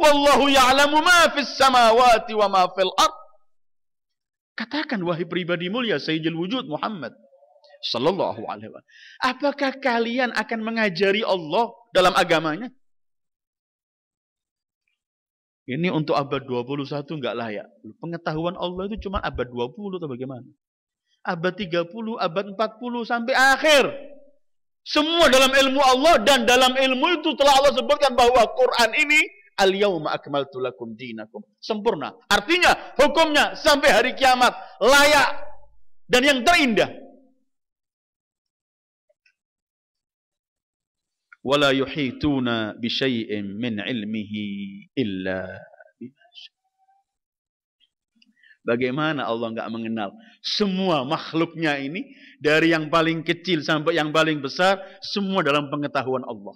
wallahu ya'lamu ma fis samawati wa ma fil ard." Katakan wahai pribadi mulia Sayyidul Wujud Muhammad sallallahu alaihi wasallam. Apakah kalian akan mengajari Allah dalam agamanya? Ini untuk abad 21 nggak layak. Pengetahuan Allah itu cuma abad 20 atau bagaimana? Abad 30, abad 40 sampai akhir. Semua dalam ilmu Allah dan dalam ilmu itu telah Allah sebutkan bahwa Quran ini al-yauma akmaltu lakum dinakum. Sempurna. Artinya hukumnya sampai hari kiamat layak dan yang terindah. wala yuhituna bi syai'in min ilmihi illa Bagaimana Allah nggak mengenal semua makhluknya ini dari yang paling kecil sampai yang paling besar semua dalam pengetahuan Allah.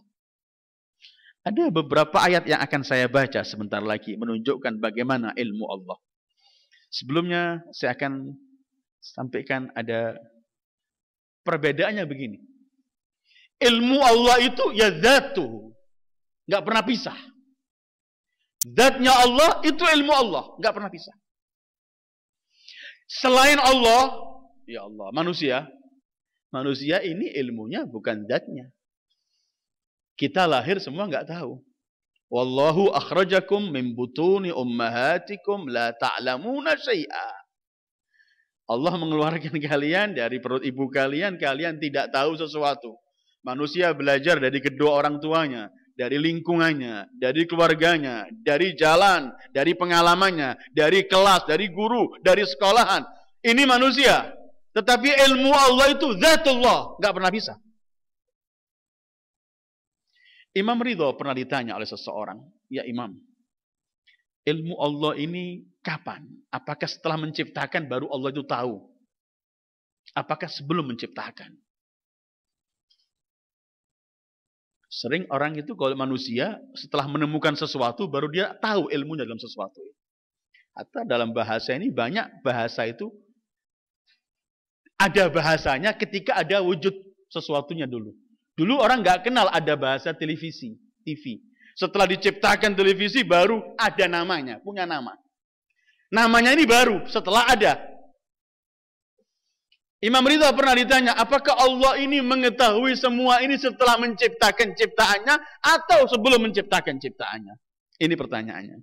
Ada beberapa ayat yang akan saya baca sebentar lagi menunjukkan bagaimana ilmu Allah. Sebelumnya saya akan sampaikan ada perbedaannya begini ilmu Allah itu ya zatuh. Nggak pernah pisah. Zatnya Allah itu ilmu Allah. Nggak pernah pisah. Selain Allah, ya Allah, manusia. Manusia ini ilmunya bukan zatnya. Kita lahir semua nggak tahu. Wallahu akhrajakum min butuni ummahatikum la ta'lamuna syai'a. Allah mengeluarkan kalian dari perut ibu kalian, kalian tidak tahu sesuatu. Manusia belajar dari kedua orang tuanya, dari lingkungannya, dari keluarganya, dari jalan, dari pengalamannya, dari kelas, dari guru, dari sekolahan. Ini manusia. Tetapi ilmu Allah itu zatullah. Nggak pernah bisa. Imam Ridho pernah ditanya oleh seseorang, ya Imam, ilmu Allah ini kapan? Apakah setelah menciptakan baru Allah itu tahu? Apakah sebelum menciptakan? Sering orang itu kalau manusia setelah menemukan sesuatu baru dia tahu ilmunya dalam sesuatu. Atau dalam bahasa ini banyak bahasa itu ada bahasanya ketika ada wujud sesuatunya dulu. Dulu orang nggak kenal ada bahasa televisi, TV. Setelah diciptakan televisi baru ada namanya, punya nama. Namanya ini baru setelah ada Imam Ridha pernah ditanya, apakah Allah ini mengetahui semua ini setelah menciptakan ciptaannya atau sebelum menciptakan ciptaannya? Ini pertanyaannya.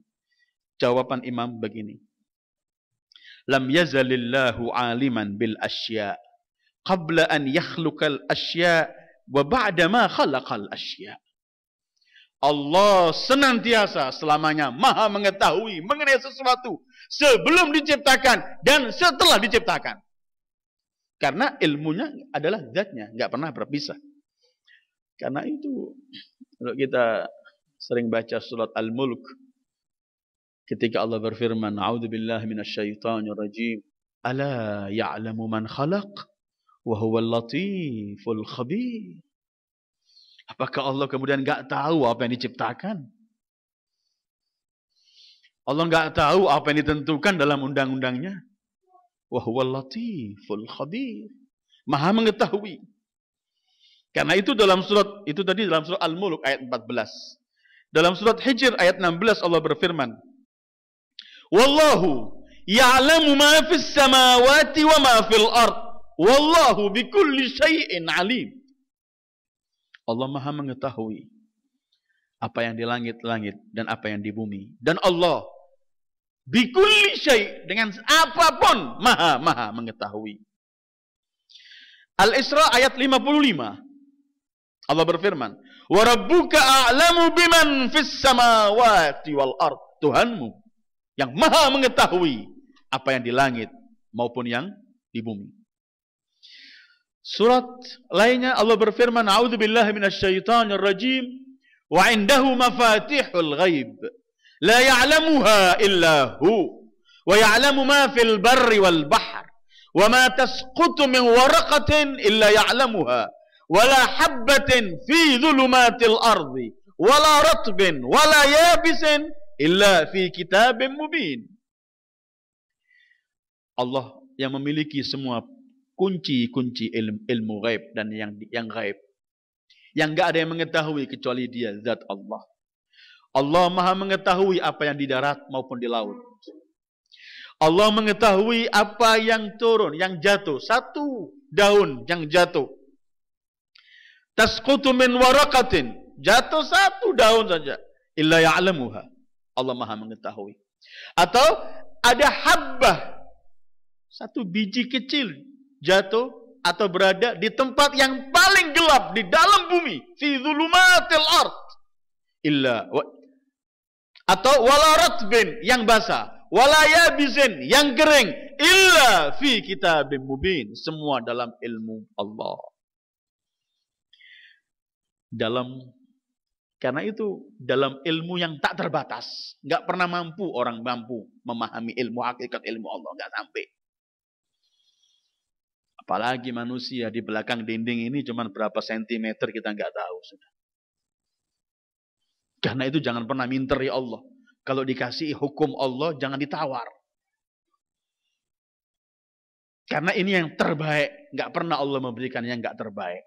Jawaban Imam begini. Lam yazalillahu aliman bil asya' qabla an yakhlukal asya' wa ba'da ma khalaqal asya'. Allah senantiasa selamanya maha mengetahui mengenai sesuatu sebelum diciptakan dan setelah diciptakan. Karena ilmunya adalah zatnya, nggak pernah berpisah. Karena itu, kalau kita sering baca surat Al-Mulk, ketika Allah berfirman, "A'udzubillah rajim." Ala ya'lamu man khalaq wa huwa latiful khabir. Apakah Allah kemudian nggak tahu apa yang diciptakan? Allah nggak tahu apa yang ditentukan dalam undang-undangnya. Wahuwa latiful khabir. Maha mengetahui. Karena itu dalam surat itu tadi dalam surat Al-Mulk ayat 14. Dalam surat Hijr ayat 16 Allah berfirman, "Wallahu ya'lamu ma fis samawati wa ma fil ard. Wallahu kulli syai'in alim." Allah Maha mengetahui apa yang di langit-langit dan apa yang di bumi. Dan Allah Bikulli syai dengan apapun maha maha mengetahui. Al-Isra ayat 55. Allah berfirman, "Wa rabbuka a'lamu biman fis samawati wal ard." Tuhanmu yang maha mengetahui apa yang di langit maupun yang di bumi. Surat lainnya Allah berfirman, "A'udzu billahi minasyaitonir rajim wa indahu mafatihul ghaib." لا يعلمها الا هو ويعلم ما في البر والبحر وما تسقط من ورقه الا يعلمها ولا حبه في ظلمات الارض ولا رطب ولا يابس الا في كتاب مبين الله yang memiliki semua kunci-kunci ilmu, ilmu ghaib dan yang yang ghaib yang enggak ada yang mengetahui kecuali dia zat Allah Allah maha mengetahui apa yang di darat maupun di laut. Allah mengetahui apa yang turun, yang jatuh. Satu daun yang jatuh. Tasqutu min warakatin. Jatuh satu daun saja. Illa ya'lamuha. Allah maha mengetahui. Atau ada habbah. Satu biji kecil jatuh atau berada di tempat yang paling gelap di dalam bumi. Fi zulumatil ard. Illa wa atau wala bin yang basah, wala bizin yang kering, illa fi kitabim mubin, semua dalam ilmu Allah. Dalam karena itu dalam ilmu yang tak terbatas, nggak pernah mampu orang mampu memahami ilmu hakikat ilmu Allah nggak sampai. Apalagi manusia di belakang dinding ini cuma berapa sentimeter kita nggak tahu sudah. Karena itu jangan pernah ya Allah. Kalau dikasih hukum Allah, jangan ditawar. Karena ini yang terbaik. Gak pernah Allah memberikan yang gak terbaik.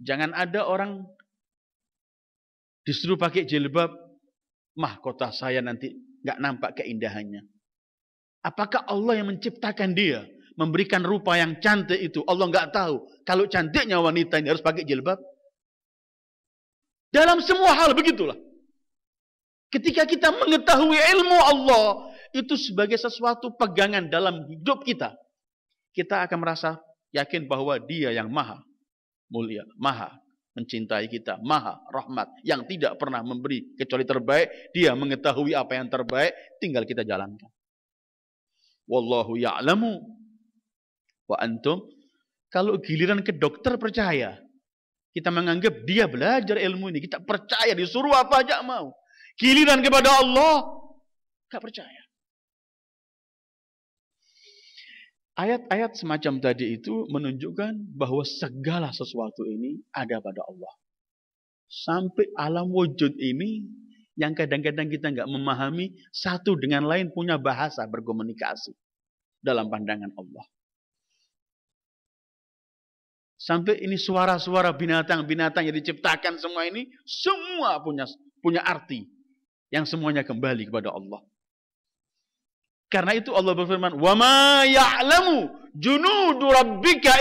Jangan ada orang disuruh pakai jilbab, mah kota saya nanti gak nampak keindahannya. Apakah Allah yang menciptakan dia? Memberikan rupa yang cantik itu. Allah gak tahu. Kalau cantiknya wanita ini harus pakai jilbab. Dalam semua hal begitulah. Ketika kita mengetahui ilmu Allah, itu sebagai sesuatu pegangan dalam hidup kita. Kita akan merasa yakin bahwa dia yang maha mulia, maha mencintai kita, maha rahmat yang tidak pernah memberi kecuali terbaik. Dia mengetahui apa yang terbaik, tinggal kita jalankan. Wallahu ya'lamu wa antum kalau giliran ke dokter percaya. Kita menganggap dia belajar ilmu ini. Kita percaya disuruh apa aja mau. Giliran kepada Allah. Gak percaya. Ayat-ayat semacam tadi itu menunjukkan bahwa segala sesuatu ini ada pada Allah. Sampai alam wujud ini yang kadang-kadang kita nggak memahami satu dengan lain punya bahasa berkomunikasi dalam pandangan Allah. Sampai ini suara-suara binatang-binatang yang diciptakan semua ini semua punya punya arti yang semuanya kembali kepada Allah. Karena itu Allah berfirman, "Wa ma ya'lamu junudu rabbika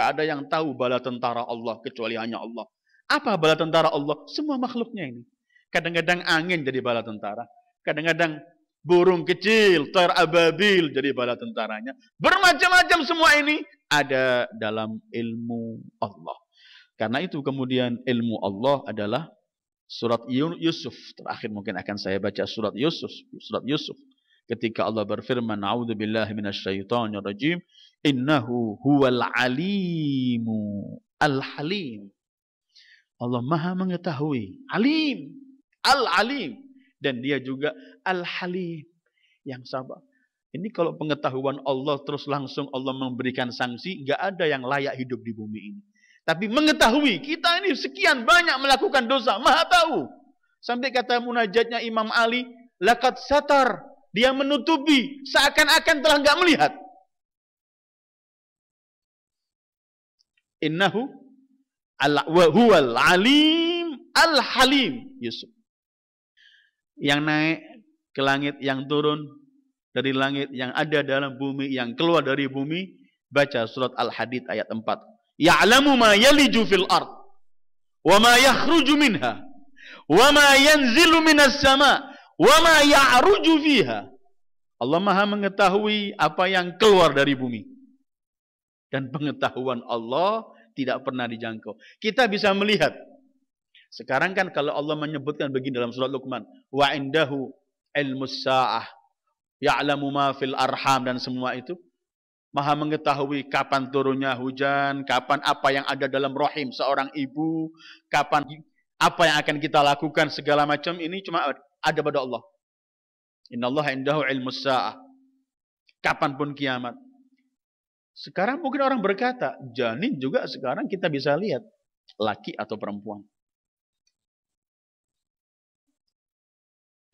ada yang tahu bala tentara Allah kecuali hanya Allah. Apa bala tentara Allah? Semua makhluknya ini. Kadang-kadang angin jadi bala tentara. Kadang-kadang burung kecil, ter ababil jadi bala tentaranya. Bermacam-macam semua ini ada dalam ilmu Allah. Karena itu kemudian ilmu Allah adalah surat Yusuf. Terakhir mungkin akan saya baca surat Yusuf. Surat Yusuf. Ketika Allah berfirman, "A'udzu billahi rajim, innahu huwal alimu al-halim." Allah Maha mengetahui, Alim, Al-Alim. Dan dia juga Al-Halim yang sabar. Ini kalau pengetahuan Allah terus langsung Allah memberikan sanksi, nggak ada yang layak hidup di bumi ini. Tapi mengetahui kita ini sekian banyak melakukan dosa, maha tahu. Sampai kata munajatnya Imam Ali, lakat satar, dia menutupi seakan-akan telah nggak melihat. Innahu al al alim al-halim Yusuf yang naik ke langit, yang turun dari langit, yang ada dalam bumi, yang keluar dari bumi, baca surat Al-Hadid ayat 4. Ya'lamu ma yaliju fil ard wa ma yakhruju minha wa ma yanzilu minas sama wa ma ya'ruju fiha. Allah Maha mengetahui apa yang keluar dari bumi. Dan pengetahuan Allah tidak pernah dijangkau. Kita bisa melihat sekarang kan kalau Allah menyebutkan begini dalam surat Luqman, wa indahu ilmus sa'ah ya'lamu ma fil arham dan semua itu. Maha mengetahui kapan turunnya hujan, kapan apa yang ada dalam rahim seorang ibu, kapan apa yang akan kita lakukan segala macam ini cuma ada pada Allah. Inna Allah indahu ilmu sa'ah. Kapan pun kiamat. Sekarang mungkin orang berkata, janin juga sekarang kita bisa lihat laki atau perempuan.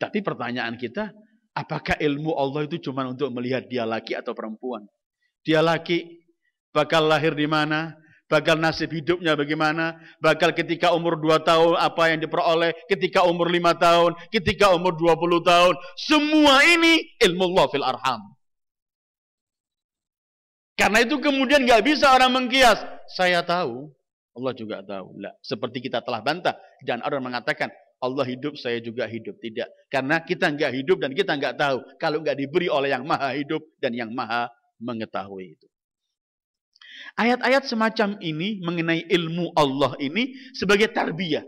Tapi pertanyaan kita, apakah ilmu Allah itu cuma untuk melihat dia laki atau perempuan? Dia laki, bakal lahir di mana, bakal nasib hidupnya bagaimana, bakal ketika umur 2 tahun apa yang diperoleh, ketika umur 5 tahun, ketika umur 20 tahun, semua ini ilmu Allah fil arham. Karena itu kemudian gak bisa orang mengkias. Saya tahu, Allah juga tahu. Lah, seperti kita telah bantah dan orang mengatakan Allah hidup, saya juga hidup. Tidak. Karena kita nggak hidup dan kita nggak tahu. Kalau nggak diberi oleh yang maha hidup dan yang maha mengetahui itu. Ayat-ayat semacam ini mengenai ilmu Allah ini sebagai tarbiyah.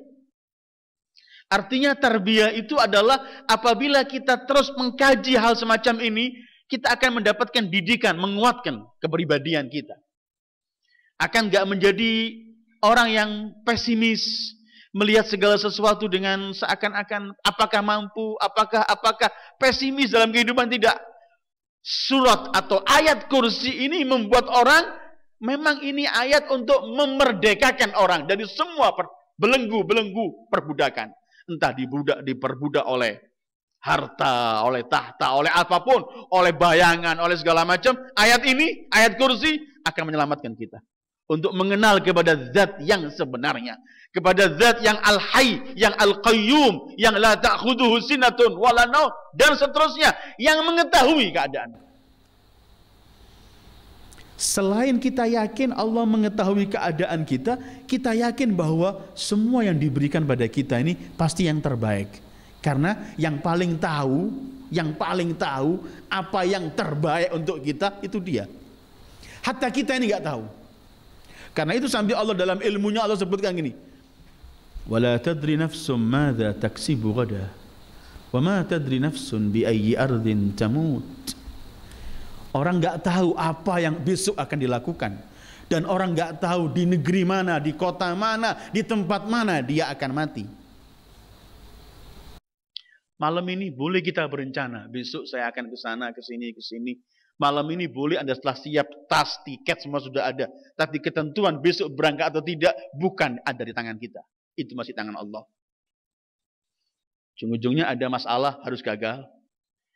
Artinya tarbiyah itu adalah apabila kita terus mengkaji hal semacam ini, kita akan mendapatkan didikan, menguatkan kepribadian kita. Akan nggak menjadi orang yang pesimis, melihat segala sesuatu dengan seakan-akan apakah mampu, apakah apakah pesimis dalam kehidupan tidak. Surat atau ayat kursi ini membuat orang memang ini ayat untuk memerdekakan orang dari semua belenggu-belenggu perbudakan. Entah dibudak diperbudak oleh harta, oleh tahta, oleh apapun, oleh bayangan, oleh segala macam. Ayat ini, ayat kursi akan menyelamatkan kita untuk mengenal kepada zat yang sebenarnya kepada zat yang al-hayy, yang al-qayyum, yang la ta'khuduhu sinatun wala naw dan seterusnya yang mengetahui keadaan. Selain kita yakin Allah mengetahui keadaan kita, kita yakin bahwa semua yang diberikan pada kita ini pasti yang terbaik. Karena yang paling tahu, yang paling tahu apa yang terbaik untuk kita itu dia. Hatta kita ini nggak tahu. Karena itu sambil Allah dalam ilmunya Allah sebutkan gini, ولا تدري نفس ماذا تكسب غدا وما تدري نفس بأي أرض تموت Orang nggak tahu apa yang besok akan dilakukan dan orang nggak tahu di negeri mana, di kota mana, di tempat mana dia akan mati. Malam ini boleh kita berencana, besok saya akan ke sana, ke sini, ke sini. Malam ini boleh Anda setelah siap tas, tiket semua sudah ada. Tapi ketentuan besok berangkat atau tidak bukan ada di tangan kita. Itu masih tangan Allah. Ujung-ujungnya ada masalah harus gagal.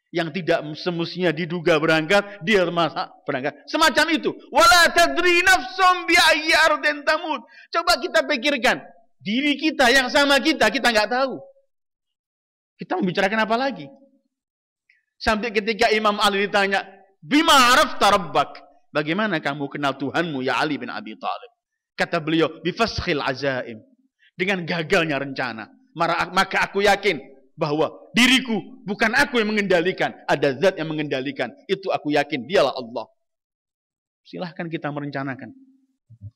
Yang tidak semestinya diduga berangkat, dia masa berangkat. Semacam itu. Wala tadri nafsum tamut. Coba kita pikirkan. Diri kita yang sama kita, kita nggak tahu. Kita membicarakan apa lagi? Sampai ketika Imam Ali ditanya, Bima araf tarabbak. Bagaimana kamu kenal Tuhanmu ya Ali bin Abi Thalib? Kata beliau, bifaskil azaim dengan gagalnya rencana. Maka aku yakin bahwa diriku bukan aku yang mengendalikan, ada zat yang mengendalikan. Itu aku yakin, dialah Allah. Silahkan kita merencanakan.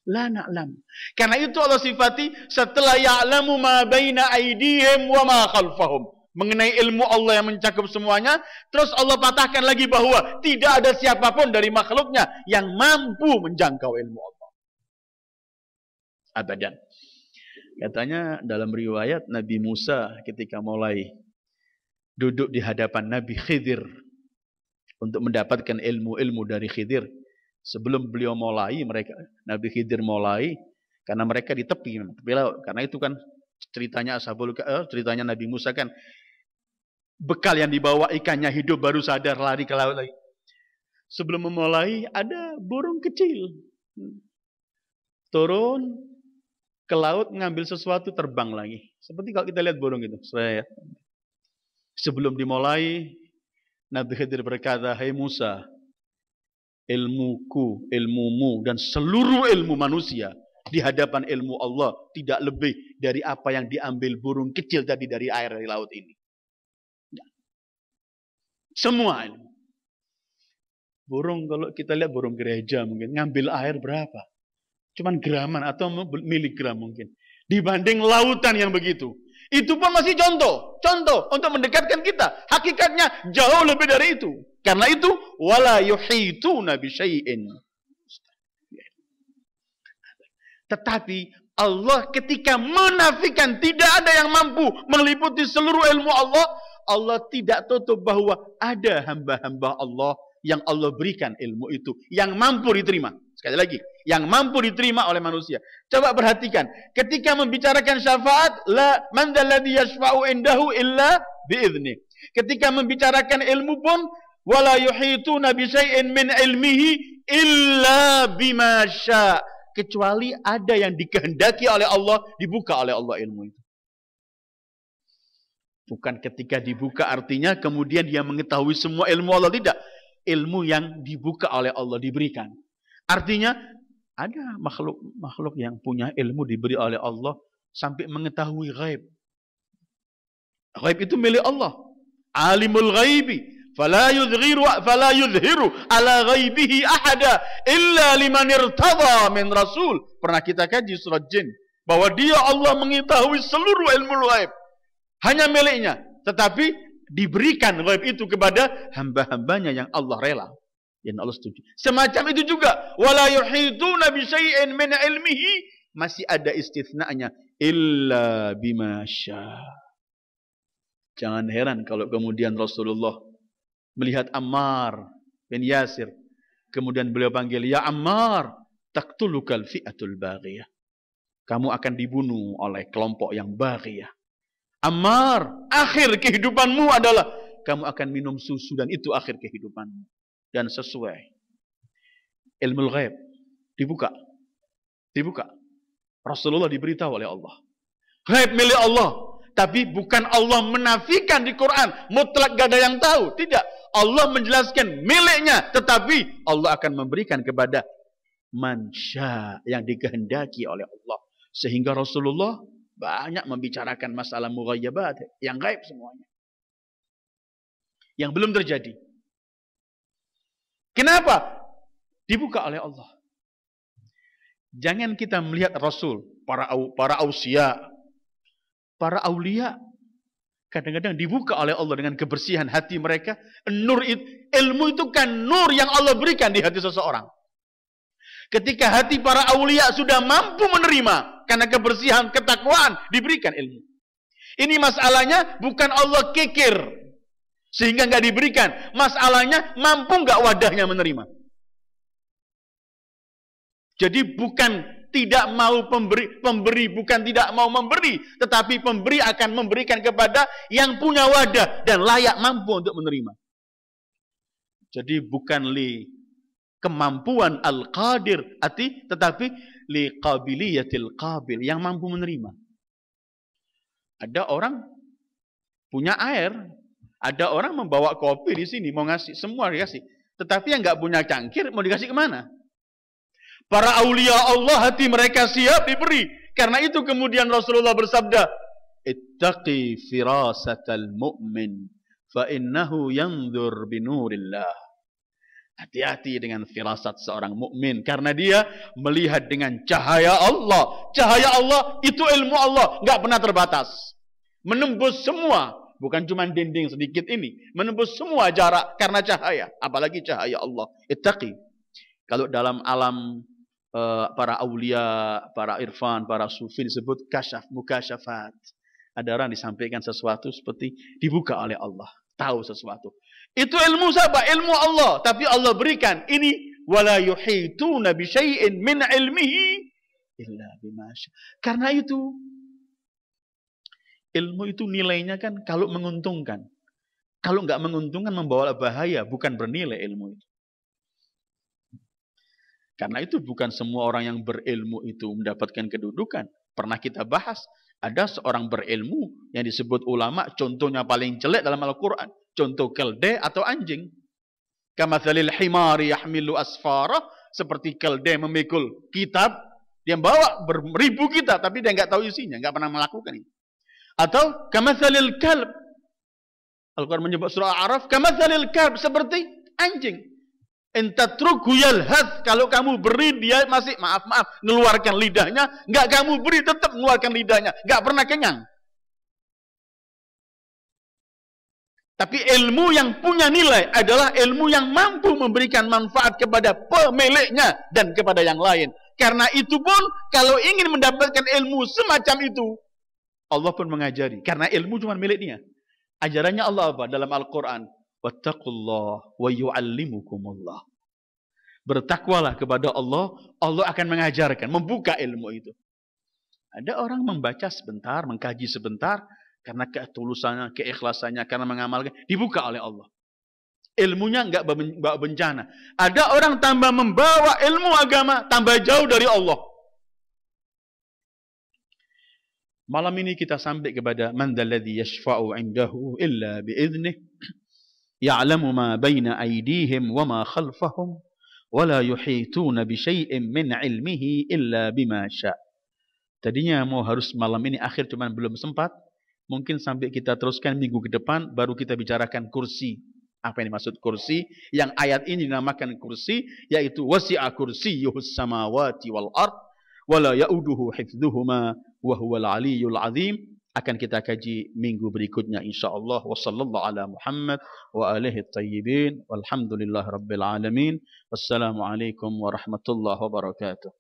La na'lam. Karena itu Allah sifati setelah ya'lamu ma baina aidihim wa ma khalfahum. Mengenai ilmu Allah yang mencakup semuanya. Terus Allah patahkan lagi bahwa tidak ada siapapun dari makhluknya yang mampu menjangkau ilmu Allah. Abadan. Katanya dalam riwayat Nabi Musa ketika mulai duduk di hadapan Nabi Khidir untuk mendapatkan ilmu-ilmu dari Khidir. Sebelum beliau mulai, mereka Nabi Khidir mulai karena mereka di tepi, tepi laut. Karena itu kan ceritanya Ashabul eh, ceritanya Nabi Musa kan bekal yang dibawa ikannya hidup baru sadar lari ke laut lagi. Sebelum memulai ada burung kecil hmm. turun ke laut ngambil sesuatu terbang lagi. Seperti kalau kita lihat burung itu. Saya ya. Sebelum dimulai, Nabi Khidir berkata, Hai hey Musa, ilmuku, ilmumu, dan seluruh ilmu manusia di hadapan ilmu Allah tidak lebih dari apa yang diambil burung kecil tadi dari air dari laut ini. Ya. Semua ilmu. Burung kalau kita lihat burung gereja mungkin ngambil air berapa? Cuman graman atau miligram mungkin. Dibanding lautan yang begitu. Itu pun masih contoh. Contoh untuk mendekatkan kita. Hakikatnya jauh lebih dari itu. Karena itu, wala Nabi syai'in Tetapi Allah ketika menafikan tidak ada yang mampu meliputi seluruh ilmu Allah, Allah tidak tutup bahwa ada hamba-hamba Allah yang Allah berikan ilmu itu yang mampu diterima. Sekali lagi, yang mampu diterima oleh manusia. Coba perhatikan, ketika membicarakan syafaat, la man dalladhi yashfa'u indahu illa biizni. Ketika membicarakan ilmu pun wala yuhituna bi syai'in min ilmihi illa bima syaa. Kecuali ada yang dikehendaki oleh Allah, dibuka oleh Allah ilmu itu. Bukan ketika dibuka artinya kemudian dia mengetahui semua ilmu Allah tidak. Ilmu yang dibuka oleh Allah diberikan. Artinya ada makhluk-makhluk yang punya ilmu diberi oleh Allah sampai mengetahui gaib. Gaib itu milik Allah. Alimul gaibi, fala yudhiru fala yudhiru ala ghaibihi ahada illa liman irtada min rasul. Pernah kita kaji surat jin bahwa dia Allah mengetahui seluruh ilmu gaib. Hanya miliknya. Tetapi diberikan gaib itu kepada hamba-hambanya yang Allah rela dan Allah setuju. Semacam itu juga wala yuhituna bi syai'in min ilmihi masih ada istithnanya illa bima Jangan heran kalau kemudian Rasulullah melihat Ammar bin Yasir kemudian beliau panggil ya Ammar taktulukal fi'atul baghiyah. Kamu akan dibunuh oleh kelompok yang baghiyah. Ammar, akhir kehidupanmu adalah kamu akan minum susu dan itu akhir kehidupanmu dan sesuai. Ilmu ghaib dibuka. Dibuka. Rasulullah diberitahu oleh Allah. Ghaib milik Allah. Tapi bukan Allah menafikan di Quran. Mutlak gak ada yang tahu. Tidak. Allah menjelaskan miliknya. Tetapi Allah akan memberikan kepada mansya yang dikehendaki oleh Allah. Sehingga Rasulullah banyak membicarakan masalah mughayyabat. Yang gaib semuanya. Yang belum terjadi. Kenapa? Dibuka oleh Allah. Jangan kita melihat Rasul, para para ausia, para aulia, kadang-kadang dibuka oleh Allah dengan kebersihan hati mereka. Nur itu, ilmu itu kan nur yang Allah berikan di hati seseorang. Ketika hati para aulia sudah mampu menerima karena kebersihan, ketakwaan diberikan ilmu. Ini masalahnya bukan Allah kikir. Sehingga nggak diberikan. Masalahnya mampu nggak wadahnya menerima. Jadi bukan tidak mau pemberi, pemberi bukan tidak mau memberi, tetapi pemberi akan memberikan kepada yang punya wadah dan layak mampu untuk menerima. Jadi bukan li kemampuan al-qadir ati tetapi li qabiliyatil kabil yang mampu menerima. Ada orang punya air ada orang membawa kopi di sini, mau ngasih, semua dikasih. Tetapi yang nggak punya cangkir, mau dikasih kemana? Para aulia Allah hati mereka siap diberi. Karena itu kemudian Rasulullah bersabda, Ittaqi firasatal mu'min fa innahu yanzur binurillah. Hati-hati dengan firasat seorang mukmin karena dia melihat dengan cahaya Allah. Cahaya Allah itu ilmu Allah, nggak pernah terbatas. Menembus semua Bukan cuma dinding sedikit ini. Menembus semua jarak karena cahaya. Apalagi cahaya Allah. Ittaqi. Kalau dalam alam uh, para aulia, para irfan, para sufi disebut kasyaf, mukasyafat. Ada orang disampaikan sesuatu seperti dibuka oleh Allah. Tahu sesuatu. Itu ilmu siapa? Ilmu Allah. Tapi Allah berikan. Ini wala yuhituna bi syai'in min ilmihi illa bima Karena itu Ilmu itu nilainya kan kalau menguntungkan. Kalau nggak menguntungkan membawa bahaya, bukan bernilai ilmu itu. Karena itu bukan semua orang yang berilmu itu mendapatkan kedudukan. Pernah kita bahas, ada seorang berilmu yang disebut ulama, contohnya paling jelek dalam Al-Quran. Contoh kelde atau anjing. Kamathalil himari yahmilu asfara. Seperti kelde memikul kitab. Dia bawa beribu kitab, tapi dia nggak tahu isinya, nggak pernah melakukan itu. Atau kamathalil kalb. Al-Quran menyebut surah Araf. Kamathalil kalb. Seperti anjing. Entatruku yalhaz Kalau kamu beri dia masih, maaf, maaf, ngeluarkan lidahnya. Enggak kamu beri tetap ngeluarkan lidahnya. Enggak pernah kenyang. Tapi ilmu yang punya nilai adalah ilmu yang mampu memberikan manfaat kepada pemiliknya dan kepada yang lain. Karena itu pun kalau ingin mendapatkan ilmu semacam itu, Allah pun mengajari. Karena ilmu cuma milik dia. Ajarannya Allah apa? Dalam Al-Quran. Wattaqullah wa yu'allimukumullah. Bertakwalah kepada Allah, Allah akan mengajarkan, membuka ilmu itu. Ada orang membaca sebentar, mengkaji sebentar, karena ketulusannya, keikhlasannya, karena mengamalkan, dibuka oleh Allah. Ilmunya enggak bawa bencana. Ada orang tambah membawa ilmu agama, tambah jauh dari Allah. Malam ini kita sampai kepada man dalladhi yashfa'u indahu illa bi'idhnih ya'lamu ma baina aydihim wa ma khalfahum wa la yuhituna bi syai'in min 'ilmihi illa bima sya' Tadinya mau harus malam ini akhir cuman belum sempat. Mungkin sampai kita teruskan minggu ke depan baru kita bicarakan kursi. Apa yang dimaksud kursi? Yang ayat ini dinamakan kursi yaitu wasi'a kursiyuhus samawati wal ard wa la ya'uduhu hifdhuhuma وهو العلي العظيم akan kita kaji minggu berikutnya insyaallah wa sallallahu ala Muhammad wa alihi tayyibin walhamdulillah rabbil alamin wassalamu alaikum warahmatullahi wabarakatuh